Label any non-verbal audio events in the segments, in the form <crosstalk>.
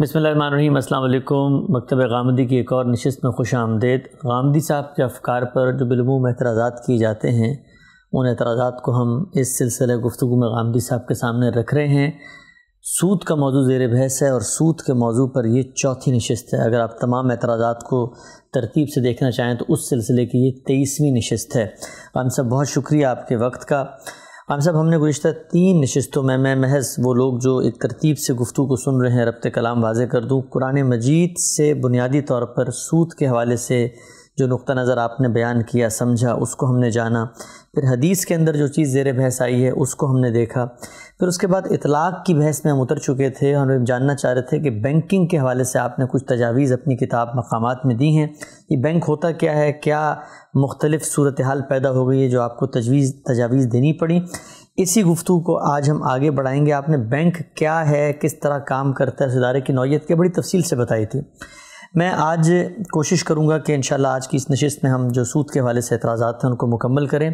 बसमीम अल्लाम मकतब गामदी की एक और नशस्त में खुश आमदेद गामदी साहब के अफकार पर जो बिलमूम एतराज़ा किए जाते हैं उन एतराज़ा को हम इस सिलसिले गुफ्तु में गामदी साहब के सामने रख रहे हैं सूद का मौजू जेर बहस है और सूद के मौजू पर यह चौथी नशस्त है अगर आप तमाम एतराज़ा को तरतीब से देखना चाहें तो उस सिलसिले की ये तेईसवीं नशस्त है गाम साहब बहुत शुक्रिया आपके वक्त का आम साहब हमने गुज्त तीन नशस्तों में मैं महज वो लोग जो एक तरतीब से गुफ्तु को सुन रहे हैं रबत कलाम वाज कर दूँ कुरान मजीद से बुनियादी तौर पर सूद के हवाले से जो नुक़ नज़र आपने बयान किया समझा उसको हमने जाना फिर हदीस के अंदर जो चीज़ ज़ेर बहस आई है उसको हमने देखा फिर उसके बाद इतलाक़ की बहस में हम उतर चुके थे और हम जानना चाह रहे थे कि बैंकिंग के हवाले से आपने कुछ तजावीज़ अपनी किताब मकाम में दी हैं कि बैंक होता क्या है क्या मुख्तलिफ़ सूरत हाल पैदा हो गई है जो आपको तजवीज़ तजावीज़ देनी पड़ी इसी गुफ्तु को आज हम आगे बढ़ाएंगे आपने बैंक क्या है किस तरह काम करता है इस की नौीयत के बड़ी तफसील से बताई थी मैं आज कोशिश करूँगा कि इन आज की इस नशस्त में हम जो सूद के हवाले से एतराज़ा हैं उनको मुकम्मल करें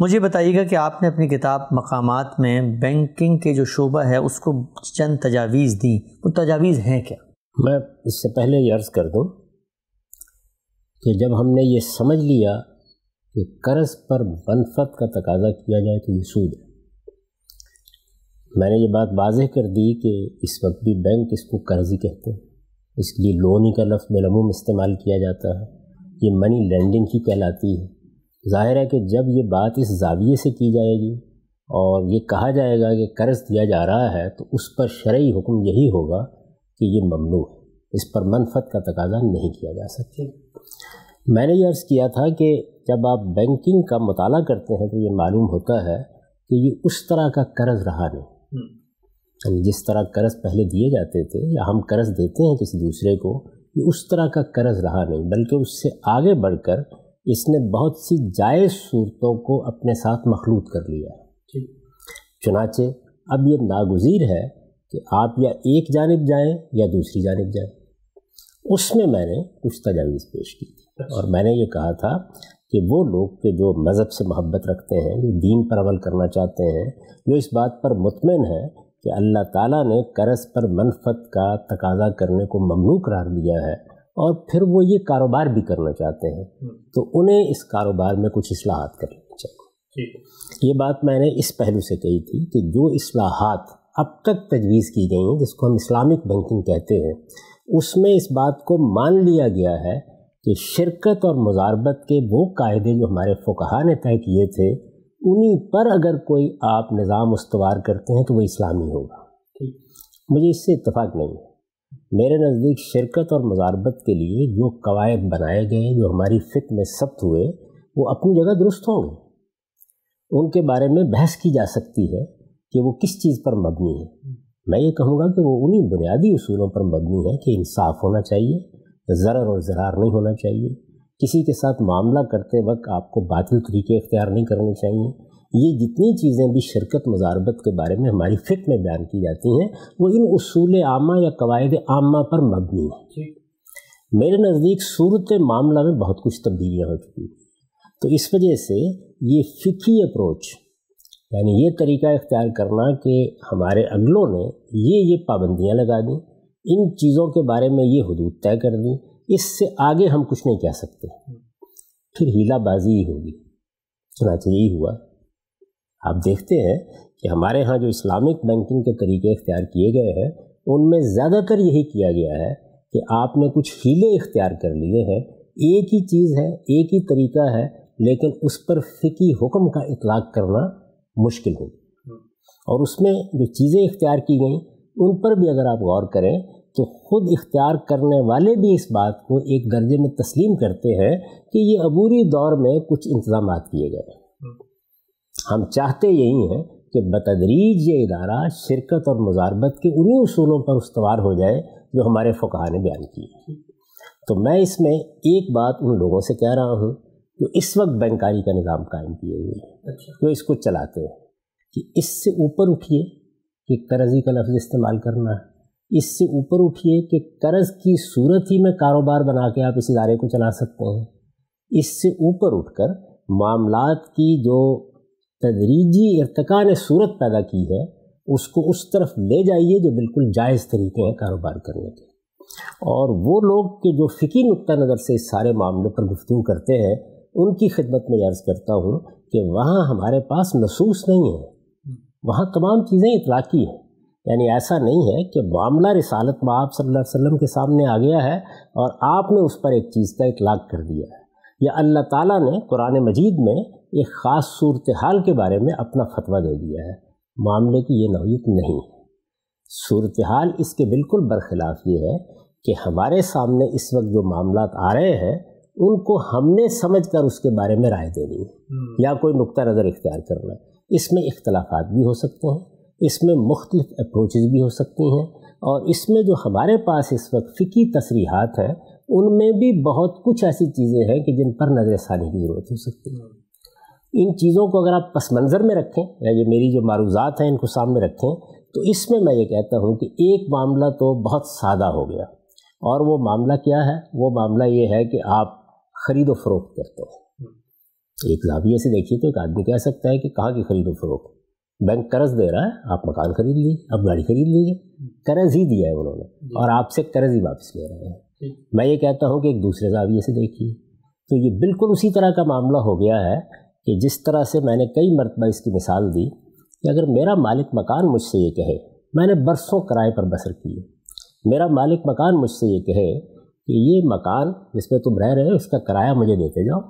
मुझे बताइएगा कि आपने अपनी किताब मकामात में बैंकिंग के जो शोबा है उसको चंद तजावीज़ दी वो तजावीज़ हैं क्या मैं इससे पहले ये अर्ज़ कर दूँ कि जब हमने ये समझ लिया कि कर्ज पर बनफत का तकाजा किया जाए तो ये सूद है मैंने ये बात वाजह कर दी कि इस वक्त भी बैंक इसको कर्ज़ ही कहते हैं इसके लिए लोनी का लफ्ज़ बेलमूम इस्तेमाल किया जाता है ये मनी लेंडिंग ही कहलाती है ज़ाहिर है कि जब ये बात इस जाविये से की जाएगी और ये कहा जाएगा कि कर्ज़ दिया जा रहा है तो उस पर शर्य हुक्म यही होगा कि ये ममनू है इस पर मनफत का तकाजा नहीं किया जा सकता मैंने ये अर्ज़ किया था कि जब आप बैंकिंग का मताल करते हैं तो ये मालूम होता है कि ये उस तरह का कर्ज़ रहा नहीं हम्म। यानी जिस तरह कर्ज पहले दिए जाते थे या हम कर्ज देते हैं किसी दूसरे को ये उस तरह का कर्ज रहा नहीं बल्कि उससे आगे बढ़कर इसने बहुत सी जायज़ सूरतों को अपने साथ मखलूत कर लिया है चुनाचे अब ये नागजीर है कि आप या एक जानब जाएँ या दूसरी जानब जाएँ उसमें मैंने कुछ तजावीज़ पेश की थी अच्छा। और मैंने ये कहा था कि वो लोग के जो मज़हब से मोहब्बत रखते हैं जो दीन पर अमल करना चाहते हैं जो इस बात पर मुतमिन है कि अल्लाह ताला ने कर्ज पर मनफत का तकाजा करने को ममनू करार दिया है और फिर वो ये कारोबार भी करना चाहते हैं हम्म। तो उन्हें इस कारोबार में कुछ असलाहत कर लेनी चाहिए ये बात मैंने इस पहलू से कही थी कि जो असलाहत अब तक तजवीज़ की गई हैं जिसको हम इस्लामिक बैंकिंग कहते हैं उसमें इस बात को मान लिया गया है कि शिरकत और मुजारबत के वो कायदे जो हमारे फ़ुकहा ने तय किए थे उन्हीं पर अगर कोई आप निज़ाम उसवार करते हैं तो वह इस्लामी होगा मुझे इससे इतफाक़ नहीं है मेरे नज़दीक शिरकत और मजारबत के लिए जो कवायद बनाए गए जो हमारी फ़िक में सब्त हुए वो अपनी जगह दुरुस्त होंगे उनके बारे में बहस की जा सकती है कि वो किस चीज़ पर मबनी है मैं ये कहूँगा कि वो उन्हीं बुनियादी असूलों पर मबनी है कि इंसाफ होना चाहिए ज़र और ज़रार नहीं होना चाहिए किसी के साथ मामला करते वक्त आपको बातिल तरीके इख्तियार नहीं करने चाहिए ये जितनी चीज़ें भी शिरकत मजारबत के बारे में हमारी फिक में बयान की जाती हैं वो इन असूल आमा या कवायद आमा पर मबनी है मेरे नज़दीक सूरत मामला में बहुत कुछ तब्दीलियाँ हो चुकी हैं तो इस वजह से ये फ़िकी अप्रोच यानी ये तरीका इख्तियार करना कि हमारे अगलों ने ये ये पाबंदियाँ लगा दी इन चीज़ों के बारे में ये हदूद तय कर दी इससे आगे हम कुछ नहीं कह सकते फिर हीलाबाजी ही होगी चुनाचे तो यही हुआ आप देखते हैं कि हमारे यहाँ जो इस्लामिक बैंकिंग के तरीके इख्तियार किए गए हैं उनमें ज़्यादातर यही किया गया है कि आपने कुछ हीले इख्तियार कर लिए हैं एक ही चीज़ है एक ही तरीका है लेकिन उस पर फ़िकी हुक्म का इतलाक़ करना मुश्किल होगी हम्म। और उसमें जो चीज़ें इख्तियार की गई उन पर भी अगर आप गौर करें तो ख़ुद इख्तियार करने वाले भी इस बात को एक दर्जे में तस्लीम करते हैं कि ये अबूरी दौर में कुछ इंतज़ाम किए गए हम्म। हम चाहते यही हैं कि बतदरीज ये इदारा शिरकत और मज़ारबत के उन्हीं असूलों पर उसवार हो जाए जो हमारे फ़ुकहा ने बयान किए तो मैं इसमें एक बात उन लोगों से कह रहा हूँ जो इस वक्त बैंकारी का निज़ाम कायम किए हुए हैं अच्छा। जो इसको चलाते हैं कि इससे ऊपर उठिए कि कर्जी का लफ्ज़ इस्तेमाल करना है इससे ऊपर उठिए कि कर्ज की सूरत ही में कारोबार बना के आप इस इदारे को चला सकते हैं इससे ऊपर उठकर मामलात की जो तदरीजी इरतका ने सूरत पैदा की है उसको उस तरफ ले जाइए जो बिल्कुल जायज़ तरीके हैं कारोबार करने के और वो लोग के जो फ़िकी नुक़ नज़र से इस सारे मामले पर गुफ्तु करते हैं उनकी खिदमत में अर्ज़ करता हूँ कि वहाँ हमारे पास महसूस नहीं है वहाँ तमाम चीज़ें इतलाक़ी हैं यानी ऐसा नहीं है कि मामला रिसालत में आप सल्लल्लाहु अलैहि वसल्लम के सामने आ गया है और आपने उस पर एक चीज़ का इतलाक़ कर दिया है या अल्लाह ताला ने कुरान मजीद में एक ख़ास सूरत हाल के बारे में अपना फतवा दे दिया है मामले की ये नौीयत नहीं है सूरत हाल इसके बिल्कुल बरखिलाफ़ ये है कि हमारे सामने इस वक्त जो मामला आ रहे हैं उनको हमने समझ कर उसके बारे में राय देनी है हम्म। या कोई नुक़ नज़र इख्तियार करना है इसमें इख्तलाफात भी हो सकते हैं इसमें मुख्तलिफ अप्रोचेज भी हो सकती हैं और इसमें जो हमारे पास इस वक्त फ़िकी तसरीहत हैं उनमें भी बहुत कुछ ऐसी चीज़ें हैं कि जिन पर नजर षानी की ज़रूरत हो सकती है इन चीज़ों को अगर आप पस मंज़र में रखें या ये मेरी जो मारूज़ात हैं इनको सामने रखें तो इसमें मैं ये कहता हूँ कि एक मामला तो बहुत सादा हो गया और वो मामला क्या है वो मामला ये है कि आप ख़रीदो फ़रोख्त करते हैं एक लाभिया से देखिए तो एक आदमी कह सकता है कि कहाँ की ख़रीदो फ़रोख्त बैंक कर्ज दे रहा है आप मकान खरीद लीजिए आप गाड़ी खरीद लीजिए कर्ज ही दिया है उन्होंने और आपसे कर्ज ही वापस ले रहे हैं मैं ये कहता हूँ कि एक दूसरे जाविए से देखिए तो ये बिल्कुल उसी तरह का मामला हो गया है कि जिस तरह से मैंने कई मरतबा इसकी मिसाल दी कि अगर मेरा मालिक मकान मुझसे ये कहे मैंने बरसों किराए पर बसर किए मेरा मालिक मकान मुझसे ये कहे कि ये मकान जिसमें तुम रह रहे हो इसका किराया मुझे देते जाओ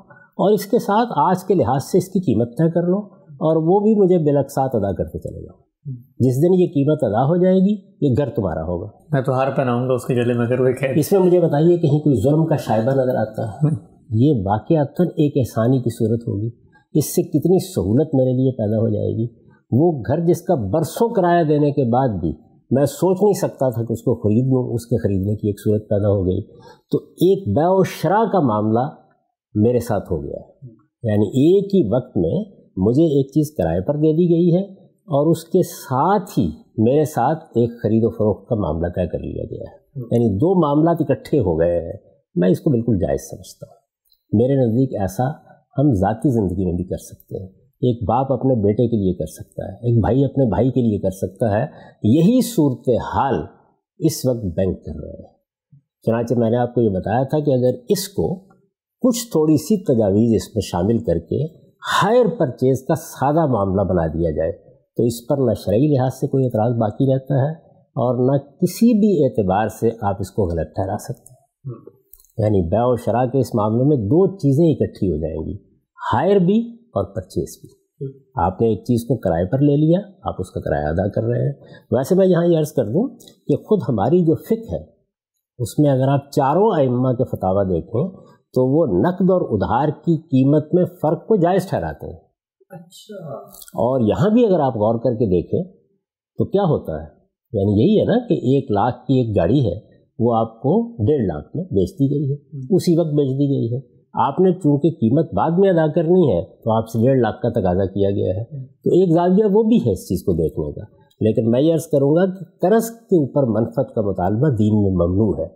और इसके साथ आज के लिहाज से इसकी कीमत तय कर लो और वो भी मुझे साथ अदा करते चले जाओ जिस दिन ये कीमत अदा हो जाएगी ये घर तुम्हारा होगा मैं तो हार पहनाऊंगा उसके गले में अगर वो इसमें मुझे बताइए कहीं कोई जुल्म का शायबा नज़र आता है ये वाक़ता एक एहसानी की सूरत होगी इससे कितनी सहूलत मेरे लिए पैदा हो जाएगी वो घर जिसका बरसों किराया देने के बाद भी मैं सोच नहीं सकता था कि उसको ख़रीद लूँ उसके ख़रीदने की एक सूरत पैदा हो गई तो एक बैशरा का मामला मेरे साथ हो गया यानी एक ही वक्त में मुझे एक चीज़ किराए पर दे दी गई है और उसके साथ ही मेरे साथ एक ख़रीद फरोख्त का मामला तय कर लिया गया है यानी दो मामला इकट्ठे हो गए हैं मैं इसको बिल्कुल जायज़ समझता हूँ मेरे नज़दीक ऐसा हम ज़ाती ज़िंदगी में भी कर सकते हैं एक बाप अपने बेटे के लिए कर सकता है एक भाई अपने भाई के लिए कर सकता है यही सूरत हाल इस वक्त बैंक कर रहे हैं चनाचे मैंने आपको ये बताया था कि अगर इसको कुछ थोड़ी सी तजावीज़ इसमें शामिल करके हायर परचेज का सादा मामला बना दिया जाए तो इस पर न शर्य लिहाज से कोई एतराज़ बाकी रहता है और न किसी भी एतबार से आप इसको गलत ठहरा सकते हैं यानी बै और शरा के इस मामले में दो चीज़ें इकट्ठी हो जाएंगी हायर भी और परचेज भी आपने एक चीज़ को किराए पर ले लिया आप उसका किराया अदा कर रहे हैं वैसे मैं यहाँ ये यह अर्ज़ कर दूँ कि ख़ुद हमारी जो फ़िक है उसमें अगर आप चारों आइम्मा के फतावा देखें तो वो नकद और उधार की कीमत में फ़र्क को जायज़ ठहराते हैं अच्छा और यहाँ भी अगर आप गौर करके देखें तो क्या होता है यानी यही है ना कि एक लाख की एक गाड़ी है वो आपको डेढ़ लाख में बेच दी गई है हम्म। उसी वक्त बेच दी गई है आपने चूंकि कीमत बाद में अदा करनी है तो आपसे डेढ़ लाख का तकाजा किया गया है हम्म। तो एक जाविया वो भी है इस चीज़ को देखने का लेकिन मैं ये अर्ज़ करूँगा कि कर्ज के ऊपर मनफत का मुतालबा दीन में ममनू है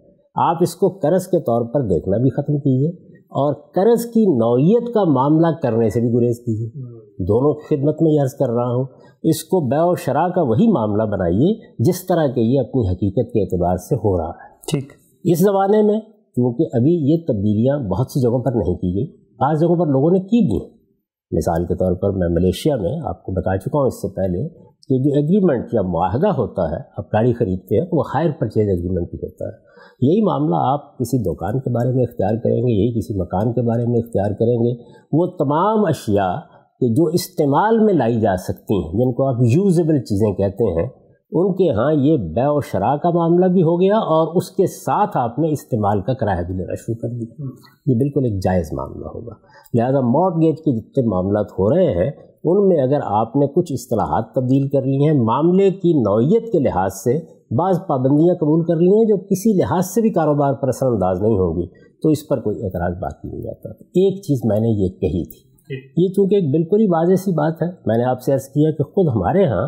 आप इसको कर्ज के तौर पर देखना भी ख़त्म कीजिए और कर्ज की नौीयत का मामला करने से भी गुरेज कीजिए हम्म। दोनों खिदमत में यर्ज़ कर रहा हूँ इसको बै और शरा का वही मामला बनाइए जिस तरह के ये अपनी हकीकत के अतबार से हो रहा है ठीक इस ज़माने में क्योंकि अभी ये तब्दीलियाँ बहुत सी जगहों पर नहीं की गई आज जगहों पर लोगों ने की भी मिसाल के तौर पर मैं मलेशिया में आपको बता चुका हूँ इससे पहले कि जो एग्रीमेंट या माहदा होता है आप गाड़ी खरीदते हैं तो वो हायर परचेज एग्रीमेंट भी होता है यही मामला आप किसी दुकान के बारे में इख्तियार करेंगे यही किसी मकान के बारे में इख्तियार करेंगे वो तमाम अशिया कि जो इस्तेमाल में लाई जा सकती हैं जिनको आप यूज़ेबल चीज़ें कहते हैं उनके यहाँ ये बै और शरा का मामला भी हो गया और उसके साथ आपने इस्तेमाल का किराया भी लेना शुरू कर दिया ये बिल्कुल एक जायज़ मामला होगा लिहाजा मॉडगेज के जितने मामला हो रहे हैं उनमें अगर आपने कुछ असलाहत तब्दील कर ली हैं मामले की नौीयत के लिहाज से बाज़ पाबंदियाँ कबूल कर ली हैं जो किसी लिहाज से भी कारोबार पर असरानंदाज नहीं होगी तो इस पर कोई एतराज़ बाकी नहीं आता एक चीज़ मैंने ये कही थी ये चूँकि एक बिल्कुल ही वाज सी बात है मैंने आपसे अर्ज़ किया कि ख़ुद हमारे यहाँ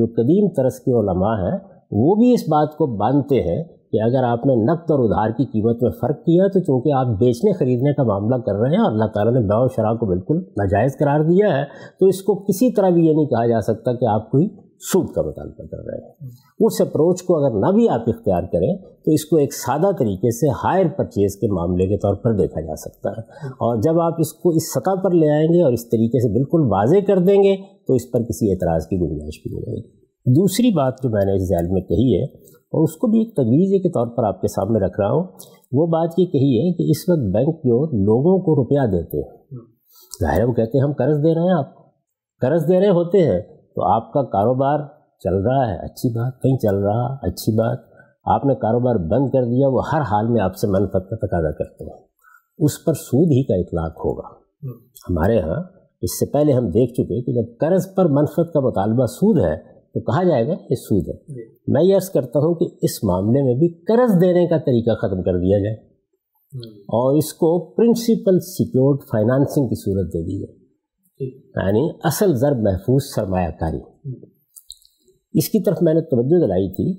जो कदीम तरस के लमा हैं वो भी इस बात को बांधते हैं कि अगर आपने नकद और उधार की कीमत में फ़र्क किया तो चूँकि आप बेचने ख़रीदने का मामला कर रहे हैं और अल्लाह ताला ने बाव शराब को बिल्कुल नाजायज़ करार दिया है तो इसको किसी तरह भी ये नहीं कहा जा सकता कि आप कोई सूद का मुतालबा कर रहे हैं उस अप्रोच को अगर ना भी आप इख्तियार करें तो इसको एक सादा तरीके से हायर परचेज़ के मामले के तौर पर देखा जा सकता है और जब आप इसको इस सतह पर ले आएंगे और इस तरीके से बिल्कुल वाजे कर देंगे तो इस पर किसी एतराज़ की गुंजाइश भी नहीं रहेगी दूसरी बात जो मैंने इस जैल में कही है और उसको भी एक तजवीज़ के तौर पर आपके सामने रख रहा हूँ वो बात ये कही है कि इस वक्त बैंक जो लोगों को रुपया देते हैं जाहिर है वो कहते हैं हम कर्ज दे रहे हैं आप कर्ज दे रहे होते हैं तो आपका कारोबार चल रहा है अच्छी बात कहीं चल रहा अच्छी बात आपने कारोबार बंद कर दिया वो हर हाल में आपसे मनफत का तकादा करते हैं उस पर सूद ही का इतलाक होगा हम्म। हमारे यहाँ इससे पहले हम देख चुके कि जब कर्ज पर मनफत का मुतालबा सूद है तो कहा जाएगा ये सूद है मैं यश करता हूँ कि इस मामले में भी कर्ज देने का तरीका ख़त्म कर दिया जाए हम्म। और इसको प्रिंसिपल सिक्योर्ड फाइनेंसिंग की सूरत दे दी जाए यानी असल जर महफूज सरमाकारी हम्म। इसकी तरफ मैंने तवज्जो दिलाई थी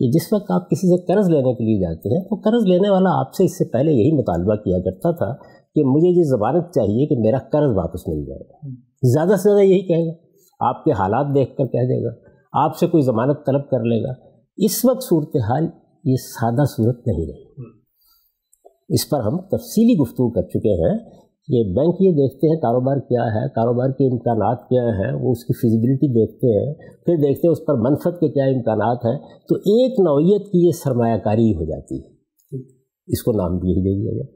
कि जिस वक्त आप किसी से कर्ज लेने के लिए जाते हैं तो कर्ज लेने वाला आपसे इससे पहले यही मुतालबा किया करता था कि मुझे ये जमानत चाहिए कि मेरा कर्ज वापस मिल जाएगा हम्म। ज़्यादा से ज़्यादा यही कहेगा आपके हालात देख कर कह देगा आपसे कोई ज़मानत तलब कर लेगा इस वक्त सूरत हाल ये सादा सूरत नहीं रही हम्म। इस पर हम तफसीली गुफ्तु कर चुके हैं कि बैंक ये देखते हैं कारोबार क्या है कारोबार के इम्कान क्या हैं वो उसकी फिजिबिलिटी देखते हैं फिर देखते हैं उस पर मनफत के क्या इम्कान हैं तो एक नौीयत की ये सरमाकारी हो जाती है इसको नाम भी यही दे दिया गया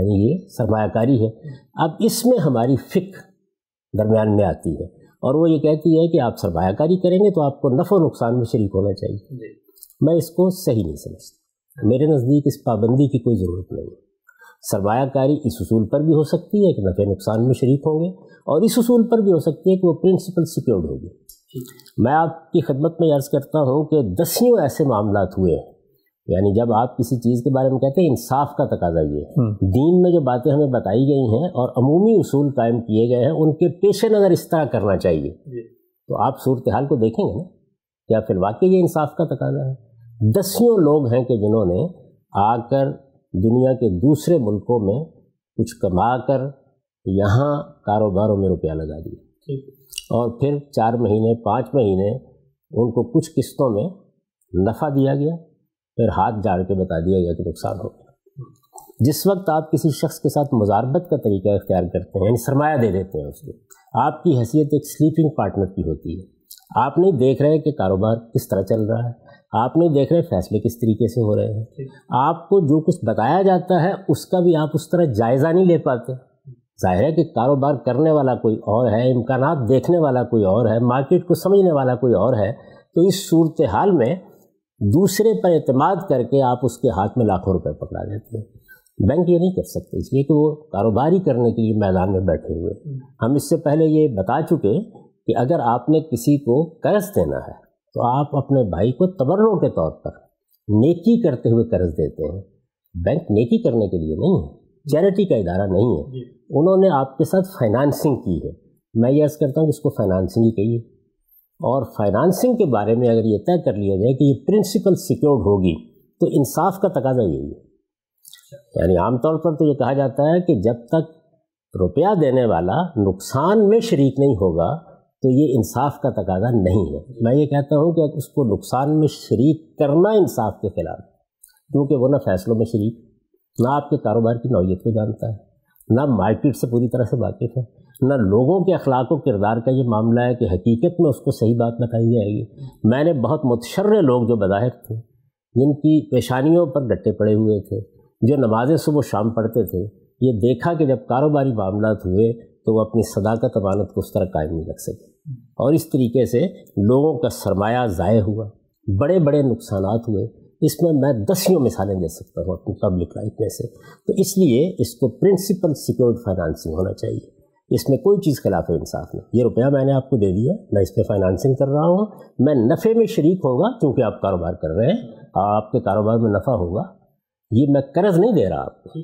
यानी ये सरमाकारी है हम्म। अब इसमें हमारी फ़िक्र दरमियान में आती है और वो ये कहती है कि आप सरमायाकारी करेंगे तो आपको नफ़ो नुकसान में शरीक होना चाहिए मैं इसको सही नहीं समझता मेरे नज़दीक इस पाबंदी की कोई ज़रूरत नहीं है सरमायाकारी इस असूल पर भी हो सकती है कि नफ़े नुकसान में शरीक होंगे और इस असूल पर भी हो सकती है कि वो प्रिंसिपल सिक्योर्ड होगी मैं आपकी खदमत में अर्ज़ करता हूँ कि दसियों ऐसे मामला हुए हैं यानी जब आप किसी चीज़ के बारे में कहते हैं इंसाफ का तकाजा ये हम्म। दीन में जो बातें हमें बताई गई हैं और अमूमी उसूल कायम किए गए हैं उनके पेश नज़र इस तरह करना चाहिए तो आप सूरत हाल को देखेंगे ना क्या फिर वाकई ये इंसाफ का तकाजा है दसियों लोग हैं कि जिन्होंने आकर दुनिया के दूसरे मुल्कों में कुछ कमा कर यहाँ कारोबारों में रुपया लगा दिया और फिर चार महीने पाँच महीने उनको कुछ किस्तों में नफ़ा दिया गया फिर हाथ झाड़ के बता दिया गया कि नुकसान हो गया जिस वक्त आप किसी शख्स के साथ मुजारबत का तरीका इख्तियार करते हैं यानी सरमाया दे देते हैं उसको आपकी हैसियत एक स्लीपिंग पार्टनर की होती है आप नहीं देख रहे कि कारोबार किस तरह चल रहा है आप नहीं देख रहे फैसले किस तरीके से हो रहे हैं आपको जो कुछ बताया जाता है उसका भी आप उस तरह जायज़ा नहीं ले पाते जाहिर है कि कारोबार करने वाला कोई और है इम्कान देखने वाला कोई और है मार्केट को समझने वाला कोई और है तो इस सूरत हाल में दूसरे पर अतमाद करके आप उसके हाथ में लाखों रुपए पकड़ा देते हैं बैंक ये नहीं कर सकते इसलिए कि वो कारोबारी करने के लिए मैदान में बैठे हुए हम इससे पहले ये बता चुके कि अगर आपने किसी को कर्ज देना है तो आप अपने भाई को तबरों के तौर पर नेकी करते हुए कर्ज देते हैं बैंक नेकी करने के लिए नहीं है चैरिटी का इदारा नहीं है उन्होंने आपके साथ फाइनेंसिंग की है मैं ये करता हूँ कि इसको फाइनेंसिंग ही कहिए और फाइनेंसिंग के बारे में अगर ये तय कर लिया जाए कि ये प्रिंसिपल सिक्योर्ड होगी तो इंसाफ का तकाजा यही है यानी आमतौर पर तो ये कहा जाता है कि जब तक रुपया देने वाला नुकसान में शरीक नहीं होगा तो ये इंसाफ का तकाजा नहीं है मैं ये कहता हूँ कि उसको नुकसान में शरीक करना इंसाफ के खिलाफ क्योंकि वो ना फैसलों में शरीक ना आपके कारोबार की नौीयत को जानता है ना मार्केट से पूरी तरह से वाकिफ़ है ना लोगों के अखलाक व किरदार का ये मामला है कि हकीकत में उसको सही बात बताई जाएगी मैंने बहुत मुतशर्र लोग जो बज़ाहिर थे जिनकी पेशानियों पर डटे पड़े हुए थे जो नमाज़ें सुबह शाम पढ़ते थे ये देखा कि जब कारोबारी मामला हुए तो वह अपनी सदाकत अमानत को उस तरह कायम नहीं रख सके और इस तरीके से लोगों का सरमाया ज़ाय हुआ बड़े बड़े नुकसान हुए इसमें मैं दसियों मिसालें दे सकता हूँ अपनी पब्लिक लाइफ में से तो इसलिए इसको प्रिंसिपल सिक्योर्ड फाइनेंसिंग होना चाहिए इसमें कोई चीज़ खिलाफ इंसाफ नहीं ये रुपया मैंने आपको दे दिया मैं इस पर फाइनेंसिंग कर रहा हूँ मैं नफ़े में शरीक होगा क्योंकि आप कारोबार कर रहे हैं आपके कारोबार में नफ़ा होगा ये मैं कर्ज़ नहीं दे रहा आपको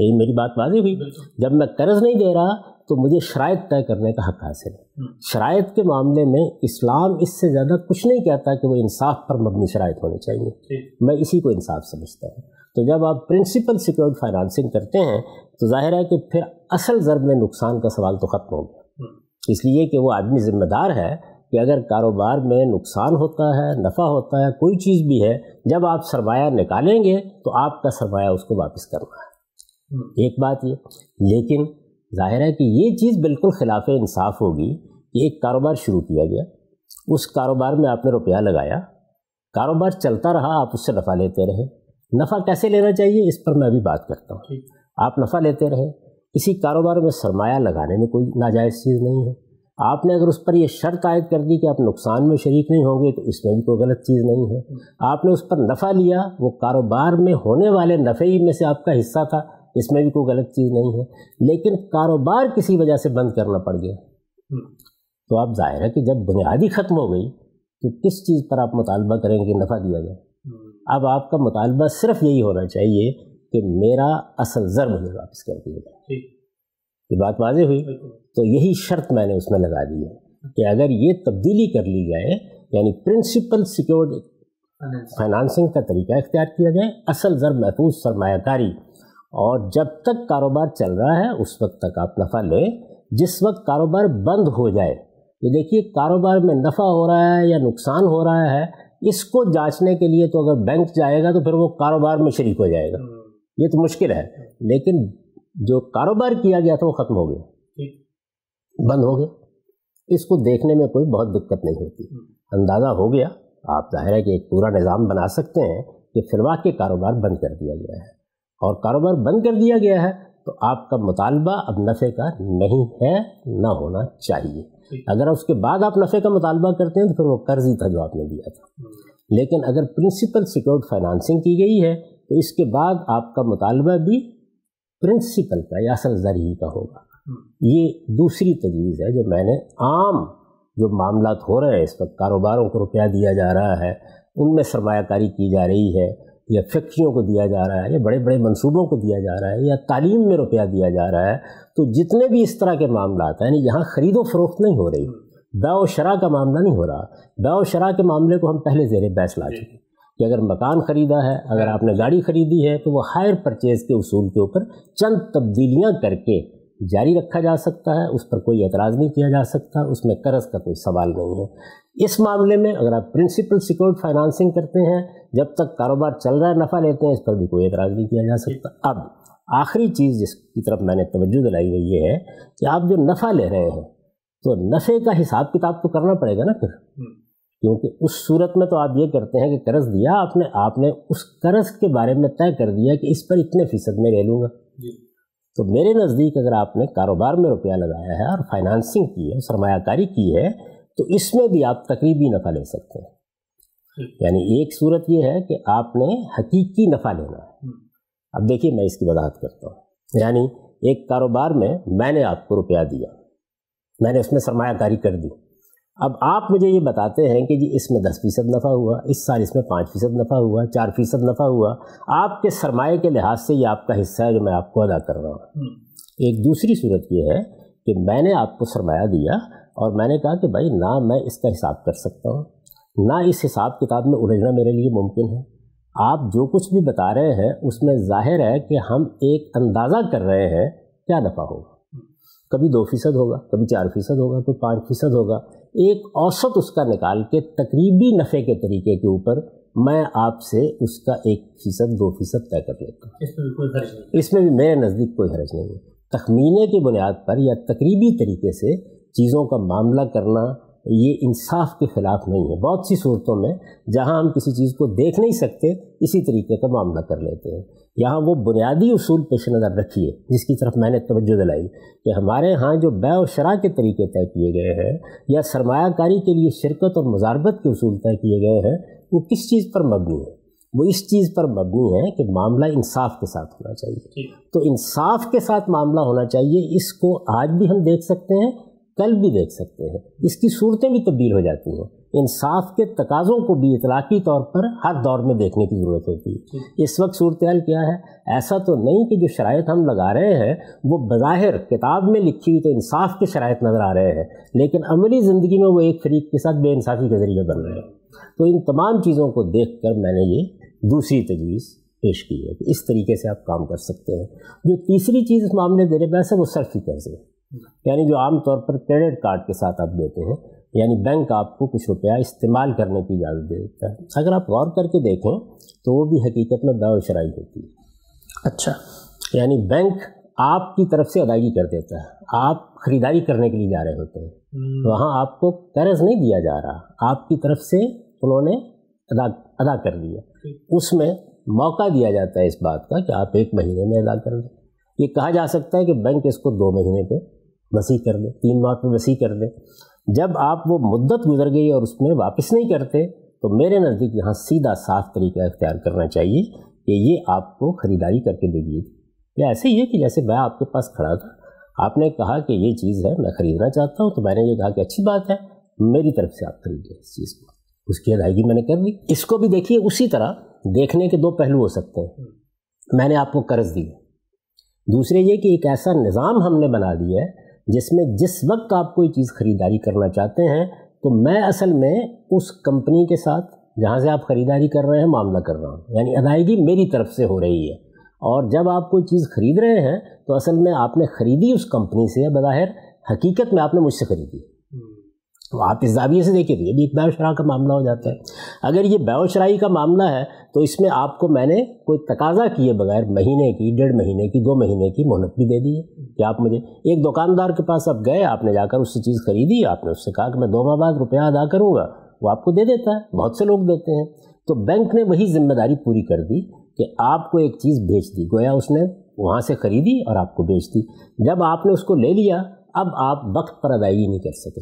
यही मेरी बात वाजी हुई जब मैं कर्ज़ नहीं दे रहा तो मुझे शराय तय करने का हक हासिल है हम्म। शराय के मामले में इस्लाम इससे ज़्यादा कुछ नहीं कहता कि वो इंसाफ पर मबनी शराय होनी चाहिए मैं इसी को इंसाफ समझता हूँ तो जब आप प्रिंसिपल सिक्योर्ड फाइनेंसिंग करते हैं तो जाहिर है कि फिर असल ज़रब में नुकसान का सवाल तो ख़त्म हो गया हम्म। इसलिए कि वो आदमी ज़िम्मेदार है कि अगर कारोबार में नुकसान होता है नफ़ा होता है कोई चीज़ भी है जब आप सरमाया निकालेंगे तो आपका सरमाया उसको वापस करना है हम्म। एक बात ये लेकिन जाहिर है कि ये चीज़ बिल्कुल ख़िलाफ़ इंसाफ होगी कि एक कारोबार शुरू किया गया उस कारोबार में आपने रुपया लगाया कारोबार चलता रहा आप उससे नफ़ा लेते रहे नफ़ा कैसे लेना चाहिए इस पर मैं अभी बात करता हूँ आप नफ़ा लेते रहें किसी कारोबार में सरमाया लगाने में कोई नाजायज़ चीज़ नहीं है आपने अगर उस पर यह शर्त आयद कर दी कि आप नुकसान में शरीक नहीं होंगे तो इसमें भी कोई गलत चीज़ नहीं है आपने उस पर नफ़ा लिया वो कारोबार में होने वाले नफ़े ही में से आपका हिस्सा था इसमें भी कोई गलत चीज़ नहीं है लेकिन कारोबार किसी वजह से बंद करना पड़ गया हम्म। तो आप जाहिर है कि जब बुनियादी ख़त्म हो गई तो किस चीज़ पर आप मुतालबा करेंगे नफ़ा दिया जाए अब आपका मुतालबा सिर्फ यही होना चाहिए कि मेरा असल ज़र मुझे वापस कर दिया जाए ये बात वाजी हुई तो यही शर्त मैंने उसमें लगा दी है कि अगर ये तब्दीली कर ली जाए यानी प्रिंसिपल सिक्योर्ड फाइनानसिंग का तरीका इख्तियार किया जाए असल ज़र महफूज सरमाकारी और जब तक कारोबार चल रहा है उस वक्त तक आप नफ़ा लें जिस वक्त कारोबार बंद हो जाए ये देखिए कारोबार में नफ़ा हो रहा है या नुकसान हो रहा है इसको जांचने के लिए तो अगर बैंक जाएगा तो फिर वो कारोबार में शरीक हो जाएगा हम्म। ये तो मुश्किल है लेकिन जो कारोबार किया गया था वो ख़त्म हो गया बंद हो गया इसको देखने में कोई बहुत दिक्कत नहीं होती हम्म। अंदाज़ा हो गया आप जाहिर है कि एक पूरा निज़ाम बना सकते हैं कि फिर वाक़ कारोबार बंद कर दिया गया है और कारोबार बंद कर दिया गया है तो आपका मुतालबा अब नफ़े का नहीं है ना होना चाहिए अगर उसके बाद आप नफ़े का मुतालबा करते हैं तो फिर वो कर्ज ही था जो आपने दिया था हम्म। लेकिन अगर प्रिंसिपल सिक्योर्ड फाइनेंसिंग की गई है तो इसके बाद आपका मुतालबा भी प्रिंसिपल का या सरजरी ही का होगा हम्म। ये दूसरी तजवीज़ है जो मैंने आम जो मामला हो रहे हैं इस वक्त कारोबारों को रुपया दिया जा रहा है उनमें सरमाकारी की जा रही है या फैक्ट्रियों को दिया जा रहा है या बड़े बड़े मंसूबों को दिया जा रहा है या तालीम में रुपया दिया जा रहा है तो जितने भी इस तरह के मामला हैं यानी यहाँ ख़रीदो फरोख्त नहीं हो रही दाव शरा का मामला नहीं हो रहा दाव शरा के मामले को हम पहले जेर बहस ला चुके कि अगर मकान ख़रीदा है अगर आपने गाड़ी ख़रीदी है तो वो हायर परचेज़ के उसूल के ऊपर चंद तब्दीलियाँ करके जारी रखा जा सकता है उस पर कोई एतराज़ नहीं किया जा सकता उसमें कर्ज का कोई सवाल नहीं है इस मामले में अगर आप प्रिंसिपल सिक्योर्ड फाइनेंसिंग करते हैं जब तक कारोबार चल रहा है नफ़ा लेते हैं इस पर भी कोई एतराज़ नहीं किया जा सकता अब आखिरी चीज़ जिसकी तरफ मैंने तवज्जो दिलाई हुई ये है कि आप जो नफ़ा ले रहे हैं तो नफ़े का हिसाब किताब तो करना पड़ेगा ना फिर हम्म। क्योंकि उस सूरत में तो आप ये करते हैं कि कर्ज दिया आपने आपने उस कर्ज के बारे में तय कर दिया कि इस पर इतने फ़ीसद में ले लूँगा तो मेरे नज़दीक अगर आपने कारोबार में रुपया लगाया है और फाइनेंसिंग की है सरमाकारी की है तो इसमें भी आप तकरीबी नफ़ा ले सकते हैं यानी एक सूरत यह है कि आपने हकीकी नफ़ा लेना है हम्म। अब देखिए मैं इसकी वजाहत करता हूँ यानी एक कारोबार में मैंने आपको रुपया दिया मैंने उसमें सरमाकारी कर दी अब आप मुझे ये बताते हैं कि जी इसमें दस फीसद नफ़ा हुआ इस साल इसमें पाँच फीसद नफ़ा हुआ चार फीसद नफ़ा हुआ आपके सरमाए के लिहाज से ये आपका हिस्सा है जो मैं आपको अदा कर रहा हूँ हम्म। एक दूसरी सूरत यह है कि मैंने आपको सरमाया दिया और मैंने कहा कि भाई ना मैं इसका हिसाब कर सकता हूँ ना इस हिसाब किताब में उलझना मेरे लिए मुमकिन है आप जो कुछ भी बता रहे हैं उसमें जाहिर है कि हम एक अंदाज़ा कर रहे हैं क्या नफ़ा होगा कभी दो फीसद होगा कभी चार फीसद होगा कभी पाँच फीसद होगा एक औसत उसका निकाल के तकरीबी नफ़े के तरीके के ऊपर मैं आपसे उसका एक फ़ीसद दो फीसद तय कर लेता हूँ इसमें भी कोई नहीं इसमें भी मेरे नज़दीक कोई हर्ज नहीं है तखमीने की बुनियाद पर या तकरीबी तरीके से चीज़ों का मामला करना ये इंसाफ के ख़िलाफ़ नहीं है बहुत सी सूरतों में जहां हम किसी चीज़ को देख नहीं सकते इसी तरीके का मामला कर लेते हैं यहाँ वो बुनियादी असूल पेश नज़र रखिए जिसकी तरफ मैंने तवज्जो दिलाई कि हमारे यहाँ जो बै और शरा के तरीके तय किए गए हैं या सरमाकारी के लिए शिरकत और मज़ारबत के असूल तय किए गए हैं वो किस चीज़ पर मबनी है वो इस चीज़ पर मबनी है कि मामला इंसाफ के साथ होना चाहिए तो इंसाफ के साथ मामला होना चाहिए इसको आज भी हम देख सकते हैं कल भी देख सकते हैं इसकी सूरतें भी तब्दील हो जाती हैं इंसाफ के तकाज़ों को भी इतलाक़ी तौर पर हर दौर में देखने की ज़रूरत होती है इस वक्त सूरत हाल क्या है ऐसा तो नहीं कि जो शराइ हम लगा रहे हैं वो बज़ाहिर किताब में लिखी हुई तो इंसाफ के शराइ नज़र आ रहे हैं लेकिन अमली ज़िंदगी में वो एक फरीक के साथ बेानसाफ़ी के ज़रिए बन रहे हैं तो इन तमाम चीज़ों को देख कर मैंने ये दूसरी तजवीज़ पेश की है कि इस तरीके से आप काम कर सकते हैं जो तीसरी चीज़ इस मामले में मेरे पास है वो सर्फी कैसे है यानी जो आमतौर पर क्रेडिट कार्ड के साथ आप देते हैं यानी बैंक आपको कुछ रुपया इस्तेमाल करने की इजाज़त दे देता है अगर आप गौर करके देखें तो वो भी हकीकत में दावशराई होती है अच्छा यानी बैंक आपकी तरफ से अदायगी कर देता है आप ख़रीदारी करने के लिए जा रहे होते हैं हम्म। वहाँ आपको कर्ज नहीं दिया जा रहा आपकी तरफ से उन्होंने अदा अदा कर दिया उसमें मौका दिया जाता है इस बात का कि आप एक महीने में अदा कर लें ये कहा जा सकता है कि बैंक इसको दो महीने पे वसी कर दें तीन माह पे वसी कर दें जब आप वो मुद्दत गुजर गई और उसमें वापस नहीं करते तो मेरे नज़दीक यहाँ सीधा साफ तरीका इख्तियार करना चाहिए कि ये आपको ख़रीदारी करके दे दिए या ऐसे ही है कि जैसे मैं आपके पास खड़ा था आपने कहा कि ये चीज़ है मैं ख़रीदना चाहता हूँ तो मैंने ये कहा कि अच्छी बात है मेरी तरफ से आप खरीदिए इस चीज़ को उसकी अदायगी मैंने कर दी इसको भी देखिए उसी तरह देखने के दो पहलू हो सकते हैं मैंने आपको कर्ज़ दिया दूसरे ये कि एक ऐसा निज़ाम हमने बना दिया है जिसमें जिस वक्त आप कोई चीज़ ख़रीदारी करना चाहते हैं तो मैं असल में उस कंपनी के साथ जहाँ से आप ख़रीदारी कर रहे हैं मामला कर रहा हूँ यानी अदायगी मेरी तरफ से हो रही है और जब आप कोई चीज़ ख़रीद रहे हैं तो असल में आपने ख़रीदी उस कंपनी से बज़ाहिर हकीकत में आपने मुझसे ख़रीदी तो आप इस दाविए से देखिए तो ये भी एक बैवशराह का मामला हो जाता है अगर ये बैवशराही का मामला है तो इसमें आपको मैंने कोई तकाजा किए बगैर महीने की डेढ़ महीने की दो महीने की मोहनत भी दे दी है कि आप मुझे एक दुकानदार के पास आप गए आपने जाकर उससे चीज़ खरीदी आपने उससे कहा कि मैं दो माह बाद रुपया अदा करूँगा वो आपको दे देता है बहुत से लोग देते हैं तो बैंक ने वही जिम्मेदारी पूरी कर दी कि आपको एक चीज़ भेज दी गोया उसने वहाँ से ख़रीदी और आपको बेच दी जब आपने उसको ले लिया अब आप वक्त पर अदायगी नहीं कर सके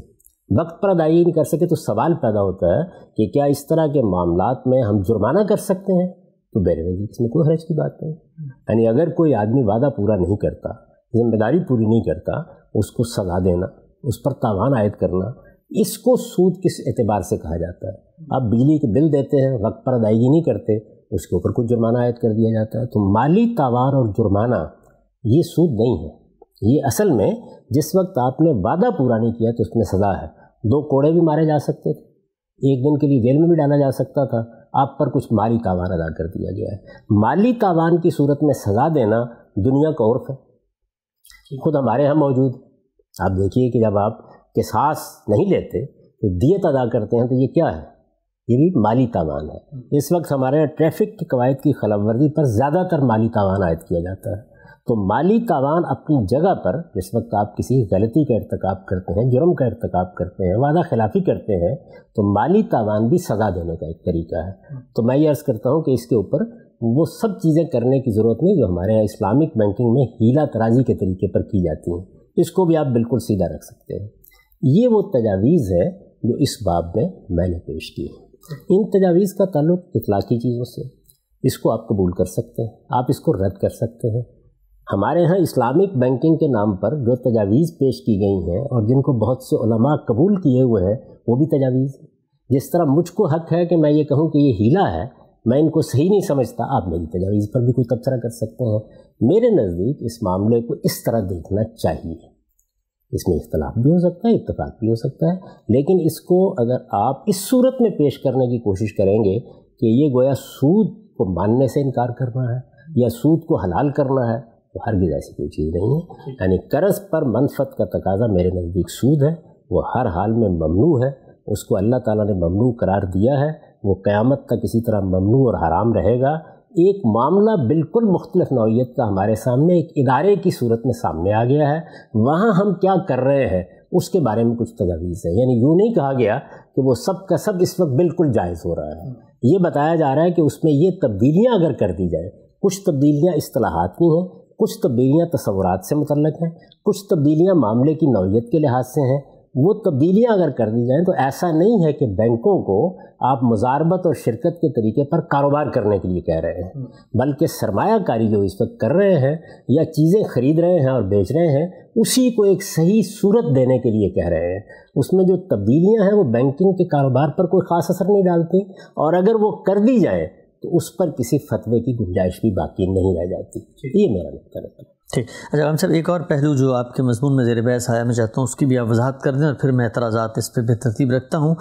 वक्त पर अदायगी नहीं कर सके तो सवाल पैदा होता है कि क्या इस तरह के मामला में हम जुर्माना कर सकते हैं तो बेरवेजी इसमें कोई हर्ज की बात नहीं यानी अगर कोई आदमी वादा पूरा नहीं करता जिम्मेदारी पूरी नहीं करता उसको सजा देना उस पर तावान आयद करना इसको सूद किस एतबार से कहा जाता है आप बिजली के बिल देते हैं वक्त पर अदायगी नहीं करते उसके ऊपर कुछ जुर्माना आयद कर दिया जाता है तो माली तावान और जुर्माना ये सूद नहीं है ये असल में जिस वक्त आपने वादा पूरा नहीं किया तो उसमें सज़ा है दो कोड़े भी मारे जा सकते थे एक दिन के लिए जेल में भी डाला जा सकता था आप पर कुछ माली तावान अदा कर दिया गया है माली तावान की सूरत में सज़ा देना दुनिया का उर्फ है खुद हमारे यहाँ मौजूद आप देखिए कि जब आप के सास नहीं लेते तो दियत अदा करते हैं तो ये क्या है ये भी माली तावान है इस वक्त हमारे यहाँ ट्रैफिक की कवायद की खिलाफवर्जी पर ज़्यादातर माली तावान आयद किया जाता है तो माली तावान अपनी जगह पर जिस वक्त आप किसी गलती का इरतकब करते हैं जुर्म का इरतकब करते हैं वादा खिलाफी करते हैं तो माली तावान भी सज़ा देने का एक तरीका है तो मैं ये अर्ज़ करता हूँ कि इसके ऊपर वो सब चीज़ें करने की ज़रूरत नहीं जो हमारे यहाँ इस्लामिक बैंकिंग में हीला तराजी के तरीके पर की जाती हैं इसको भी आप बिल्कुल सीधा रख सकते हैं ये वो तजावीज़ है जो इस बाब में मैंने पेश की है इन तजावीज़ का ताल्लुक इखलाकी चीज़ों से इसको आप कबूल कर सकते हैं आप इसको रद्द कर सकते हैं हमारे यहाँ इस्लामिक बैंकिंग के नाम पर जो तजावीज़ पेश की गई हैं और जिनको बहुत से उलमा कबूल किए हुए हैं वो भी तजावीज़ जिस तरह मुझको हक है कि मैं ये कहूँ कि ये हीला है मैं इनको सही नहीं समझता आप मेरी तजावीज़ पर भी कोई तबसरा कर सकते हैं मेरे नज़दीक इस मामले को इस तरह देखना चाहिए इसमें इख्तलाफ भी हो सकता है इतफाक़ भी हो सकता है लेकिन इसको अगर आप इस सूरत में पेश करने की कोशिश करेंगे कि ये गोया सूद को मानने से इनकार करना है या सूद को हलाल करना है वो तो हरगिज़ ऐसी कोई चीज़ नहीं है यानी कर्ज पर मनफत का तकाजा मेरे नज़दीक सूद है वो हर हाल में ममनू है उसको अल्लाह ताला ने ममनू करार दिया है वो क़्यामत तक इसी तरह ममनू और हराम रहेगा एक मामला बिल्कुल मुख्तलिफ नौीयत का हमारे सामने एक इदारे की सूरत में सामने आ गया है वहाँ हम क्या कर रहे हैं उसके बारे में कुछ तजावीज़ है यानी यूँ नहीं कहा गया कि वो सब का सब इस वक्त बिल्कुल जायज़ हो रहा है ये बताया जा रहा है कि उसमें ये तब्दीलियाँ अगर कर दी जाए कुछ तब्दीलियाँ असलाहत की हैं कुछ तब्दीलियाँ तस्वरत से मुतलक हैं कुछ तब्दीलियाँ मामले की नौीयत के लिहाज से हैं वो तब्दीलियाँ अगर कर दी जाएँ तो ऐसा नहीं है कि बैंकों को आप मुजारबत और शिरकत के तरीके पर कारोबार करने के लिए कह रहे हैं बल्कि सरमाकारी जो इस वक्त कर रहे हैं या चीज़ें ख़रीद रहे हैं और बेच रहे हैं उसी को एक सही सूरत देने के लिए कह रहे हैं उसमें जो तब्दीलियाँ हैं वो बैंकिंग के कारोबार पर कोई ख़ास असर नहीं डालती और अगर वो कर दी जाएँ तो उस पर किसी फतवे की गुंजाइश भी बाकी नहीं रह जाती ये मेरा नुकता मतलब रहता है ठीक अच्छा हम सब एक और पहलू जो आपके मजमून में जेर बहस आया मैं चाहता हूँ उसकी भी आप वजाहत कर दें और फिर मैं एतराज़ा इस पर बेतरतीब रखता हूँ